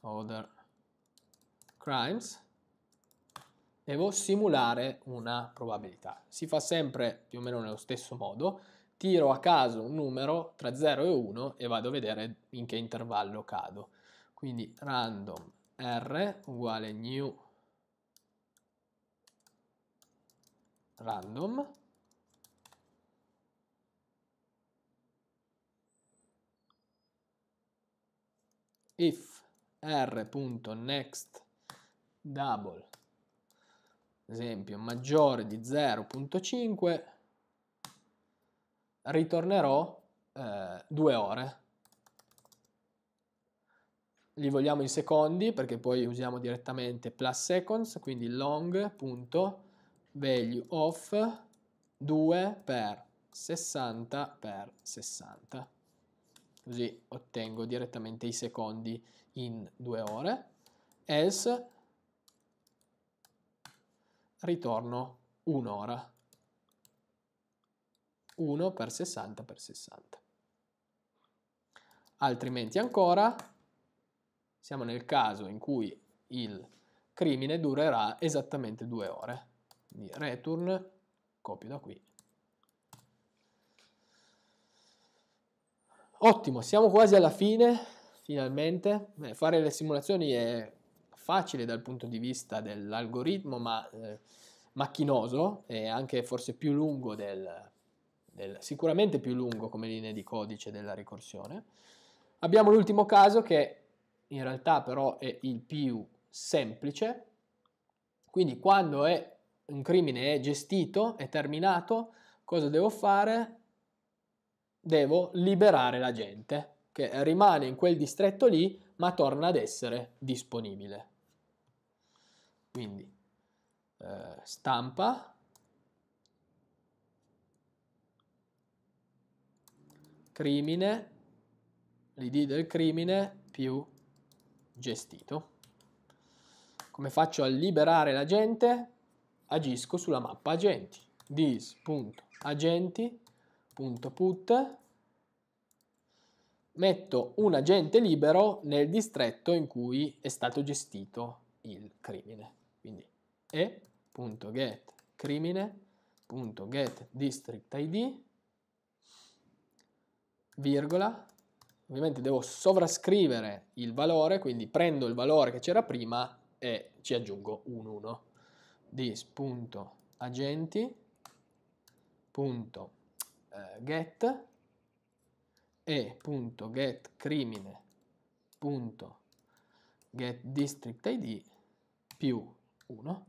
other crimes devo simulare una probabilità. Si fa sempre più o meno nello stesso modo, tiro a caso un numero tra 0 e 1 e vado a vedere in che intervallo cado. Quindi random r uguale new random if r.next double esempio maggiore di 0.5 ritornerò eh, 2 ore li vogliamo in secondi perché poi usiamo direttamente plus seconds quindi long punto value of 2 per 60 per 60 così ottengo direttamente i secondi in 2 ore else ritorno un'ora. 1 per 60 per 60. Altrimenti ancora siamo nel caso in cui il crimine durerà esattamente due ore. Quindi return, copio da qui. Ottimo, siamo quasi alla fine, finalmente. Beh, fare le simulazioni è facile dal punto di vista dell'algoritmo, ma eh, macchinoso e anche forse più lungo del, del, sicuramente più lungo come linea di codice della ricorsione. Abbiamo l'ultimo caso che in realtà però è il più semplice, quindi quando è, un crimine è gestito, è terminato, cosa devo fare? Devo liberare la gente che rimane in quel distretto lì ma torna ad essere disponibile. Quindi eh, stampa, crimine, l'id del crimine più gestito. Come faccio a liberare l'agente? Agisco sulla mappa agenti. dis.agenti.put metto un agente libero nel distretto in cui è stato gestito il crimine. Quindi e.get crimine.get district id virgola ovviamente devo sovrascrivere il valore quindi prendo il valore che c'era prima e ci aggiungo un 1 dis.agenti.get eh, e.get crimine.get district id più 1.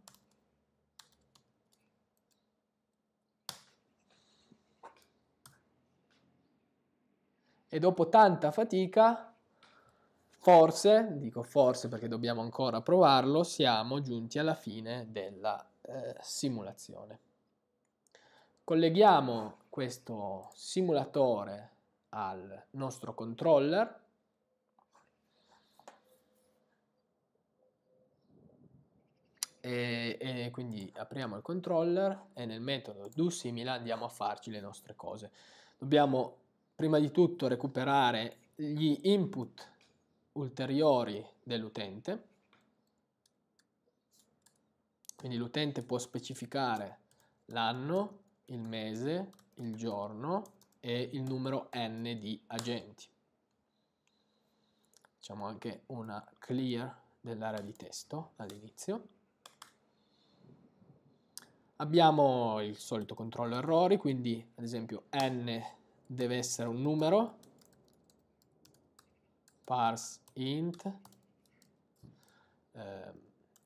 E dopo tanta fatica, forse, dico forse perché dobbiamo ancora provarlo, siamo giunti alla fine della eh, simulazione. Colleghiamo questo simulatore al nostro controller E, e, quindi apriamo il controller e nel metodo doSimila andiamo a farci le nostre cose. Dobbiamo prima di tutto recuperare gli input ulteriori dell'utente, quindi l'utente può specificare l'anno, il mese, il giorno e il numero n di agenti. Facciamo anche una clear dell'area di testo all'inizio. Abbiamo il solito controllo errori, quindi ad esempio n deve essere un numero, parse int eh,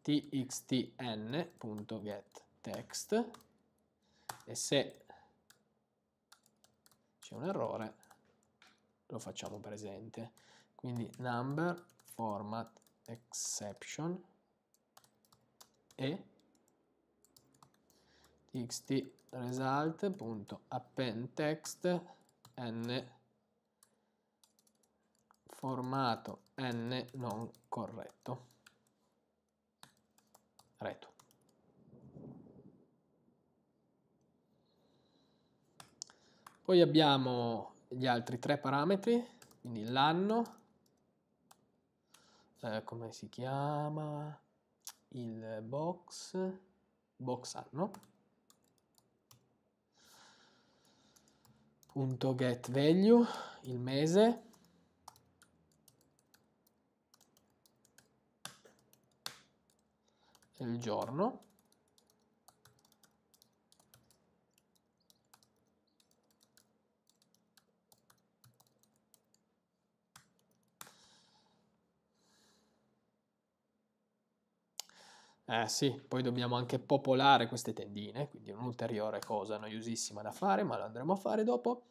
txtn.getText e se c'è un errore lo facciamo presente. Quindi number format exception e txt text n formato n non corretto reto poi abbiamo gli altri tre parametri quindi l'anno eh, come si chiama il box box anno value il mese il giorno Eh sì, poi dobbiamo anche popolare queste tendine, quindi un'ulteriore cosa noiosissima da fare, ma lo andremo a fare dopo.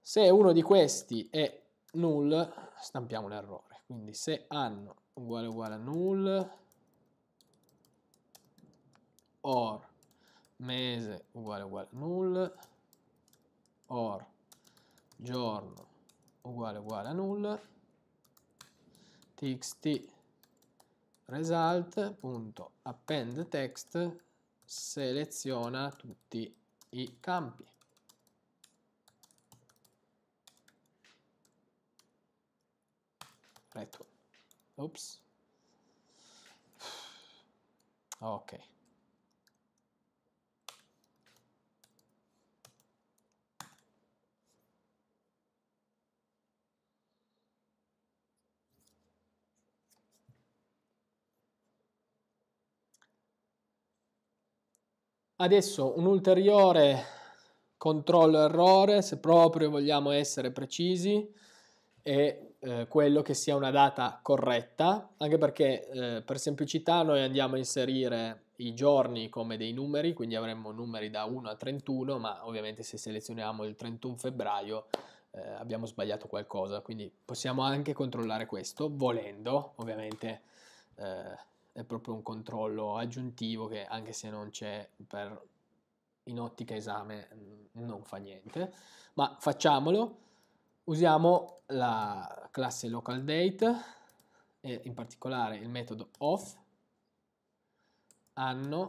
Se uno di questi è null, stampiamo un errore. Quindi se anno uguale uguale a null, or mese uguale uguale a null, or giorno uguale uguale a null, txt result.appendText seleziona tutti i campi. Return. Oops. Ok. Adesso un ulteriore controllo errore, se proprio vogliamo essere precisi, è eh, quello che sia una data corretta, anche perché eh, per semplicità noi andiamo a inserire i giorni come dei numeri, quindi avremmo numeri da 1 a 31, ma ovviamente se selezioniamo il 31 febbraio eh, abbiamo sbagliato qualcosa, quindi possiamo anche controllare questo, volendo ovviamente eh, è proprio un controllo aggiuntivo che anche se non c'è per in ottica esame mm, non fa niente, ma facciamolo. Usiamo la classe local date e in particolare il metodo off anno,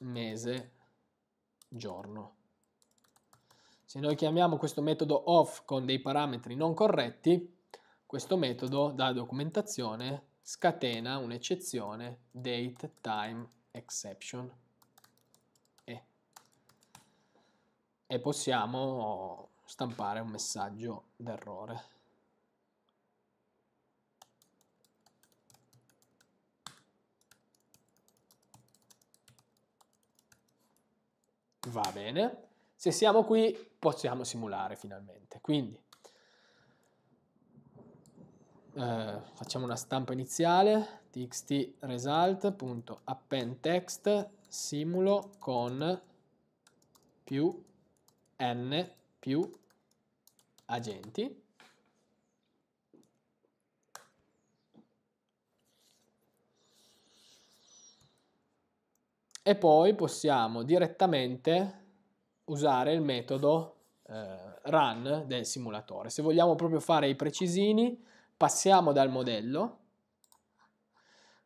mese, giorno. Se noi chiamiamo questo metodo off con dei parametri non corretti, questo metodo da documentazione scatena un'eccezione date time exception e, e possiamo stampare un messaggio d'errore. Va bene, se siamo qui possiamo simulare finalmente. Quindi eh, facciamo una stampa iniziale txt result.append text simulo con più n più agenti e poi possiamo direttamente usare il metodo eh, run del simulatore. Se vogliamo proprio fare i precisini, passiamo dal modello,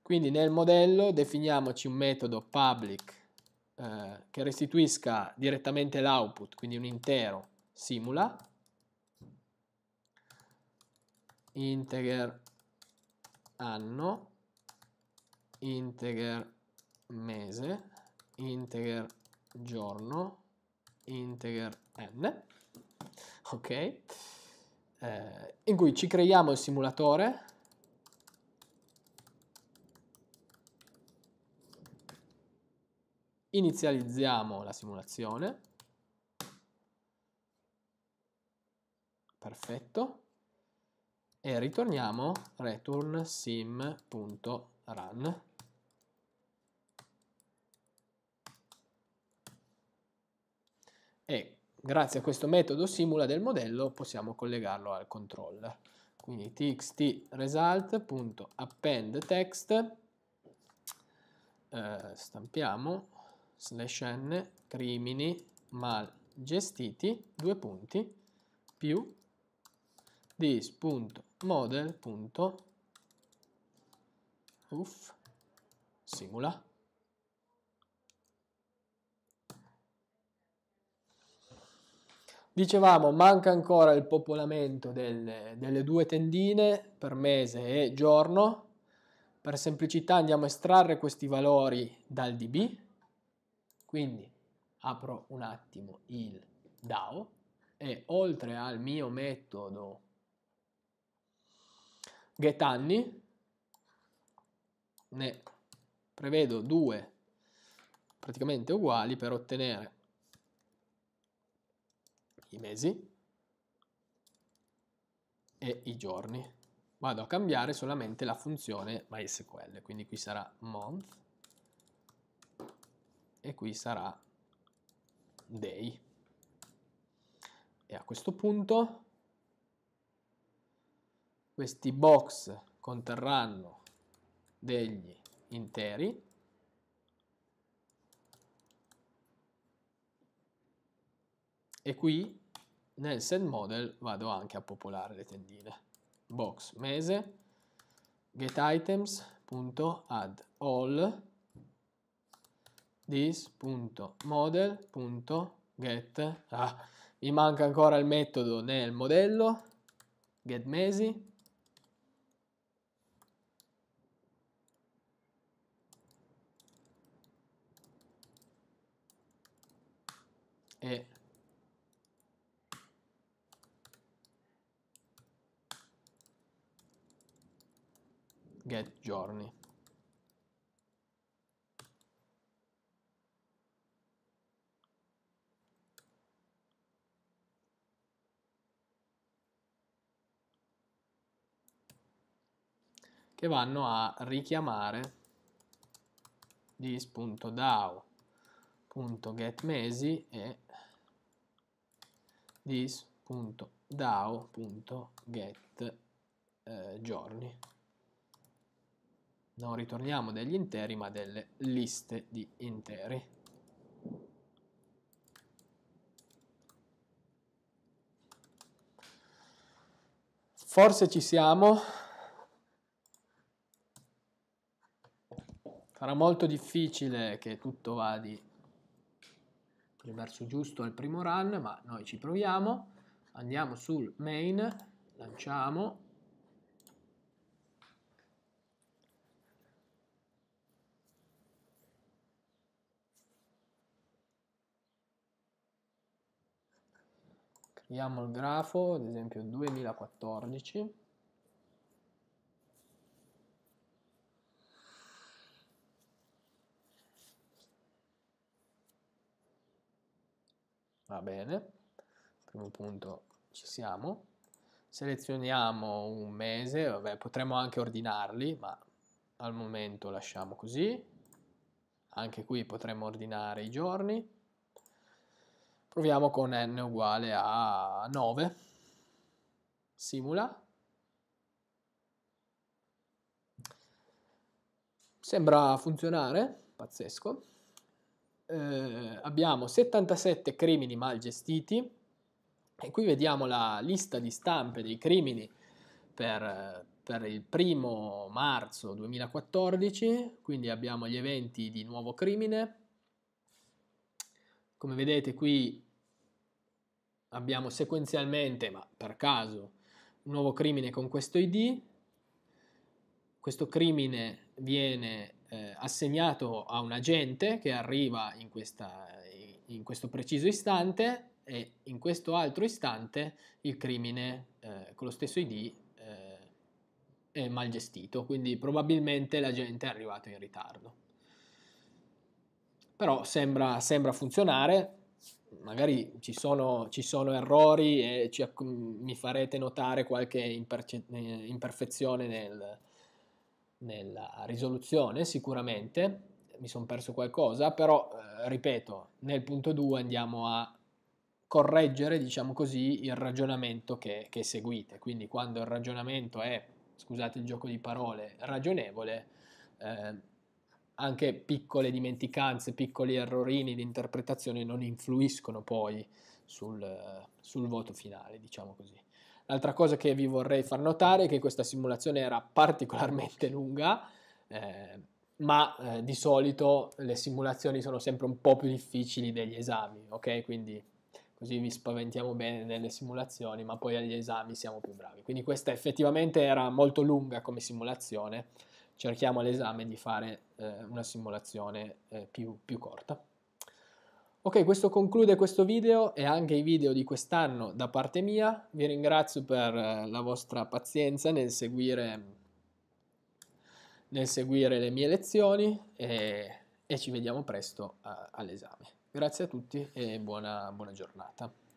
quindi nel modello definiamoci un metodo public eh, che restituisca direttamente l'output, quindi un intero simula, integer anno, integer mese, integer giorno, integer n, ok? eh, in cui ci creiamo il simulatore inizializziamo la simulazione perfetto e ritorniamo return sim.run e grazie a questo metodo simula del modello possiamo collegarlo al controller. Quindi txt result.append text, eh, stampiamo, slash n, crimini mal gestiti, due punti, più this.model.uff, simula. Dicevamo, manca ancora il popolamento delle, delle due tendine per mese e giorno. Per semplicità andiamo a estrarre questi valori dal DB, quindi apro un attimo il DAO e oltre al mio metodo getanni ne prevedo due praticamente uguali per ottenere i mesi e i giorni. Vado a cambiare solamente la funzione MySQL, quindi qui sarà month e qui sarà day. E a questo punto questi box conterranno degli interi e qui nel set model vado anche a popolare le tendine box mese get items.add all this.model.get ah, mi manca ancora il metodo nel modello get mesi e get giorni. che vanno a richiamare this.dao.getMesi e this.dao.getGiorni. Eh, non ritorniamo degli interi ma delle liste di interi forse ci siamo sarà molto difficile che tutto vada verso giusto al primo run ma noi ci proviamo andiamo sul main lanciamo Vediamo il grafo, ad esempio 2014. Va bene, primo punto ci siamo. Selezioniamo un mese, vabbè, potremmo anche ordinarli, ma al momento lasciamo così. Anche qui potremmo ordinare i giorni. Proviamo con n uguale a 9. Simula. Sembra funzionare, pazzesco. Eh, abbiamo 77 crimini mal gestiti e qui vediamo la lista di stampe dei crimini per, per il primo marzo 2014, quindi abbiamo gli eventi di nuovo crimine, come vedete qui abbiamo sequenzialmente, ma per caso, un nuovo crimine con questo ID. Questo crimine viene eh, assegnato a un agente che arriva in, questa, in, questo preciso istante e in questo altro istante il crimine eh, con lo stesso ID eh, è mal gestito, quindi probabilmente l'agente è arrivato in ritardo però sembra, sembra funzionare, magari ci sono, ci sono errori e ci, mi farete notare qualche imperce, eh, imperfezione nel, nella risoluzione sicuramente, mi sono perso qualcosa, però eh, ripeto, nel punto 2 andiamo a correggere, diciamo così, il ragionamento che, che, seguite. Quindi quando il ragionamento è, scusate il gioco di parole, ragionevole, eh, anche piccole dimenticanze, piccoli errorini di interpretazione non influiscono poi sul, sul voto finale, diciamo così. L'altra cosa che vi vorrei far notare è che questa simulazione era particolarmente lunga, eh, ma eh, di solito le simulazioni sono sempre un po' più difficili degli esami, ok? Quindi così vi spaventiamo bene nelle simulazioni, ma poi agli esami siamo più bravi. Quindi questa effettivamente era molto lunga come simulazione, cerchiamo all'esame di fare eh, una simulazione eh, più, più corta. Ok, questo conclude questo video e anche i video di quest'anno da parte mia. Vi ringrazio per eh, la vostra pazienza nel seguire, nel seguire le mie lezioni e, e ci vediamo presto eh, all'esame. Grazie a tutti e buona, buona giornata.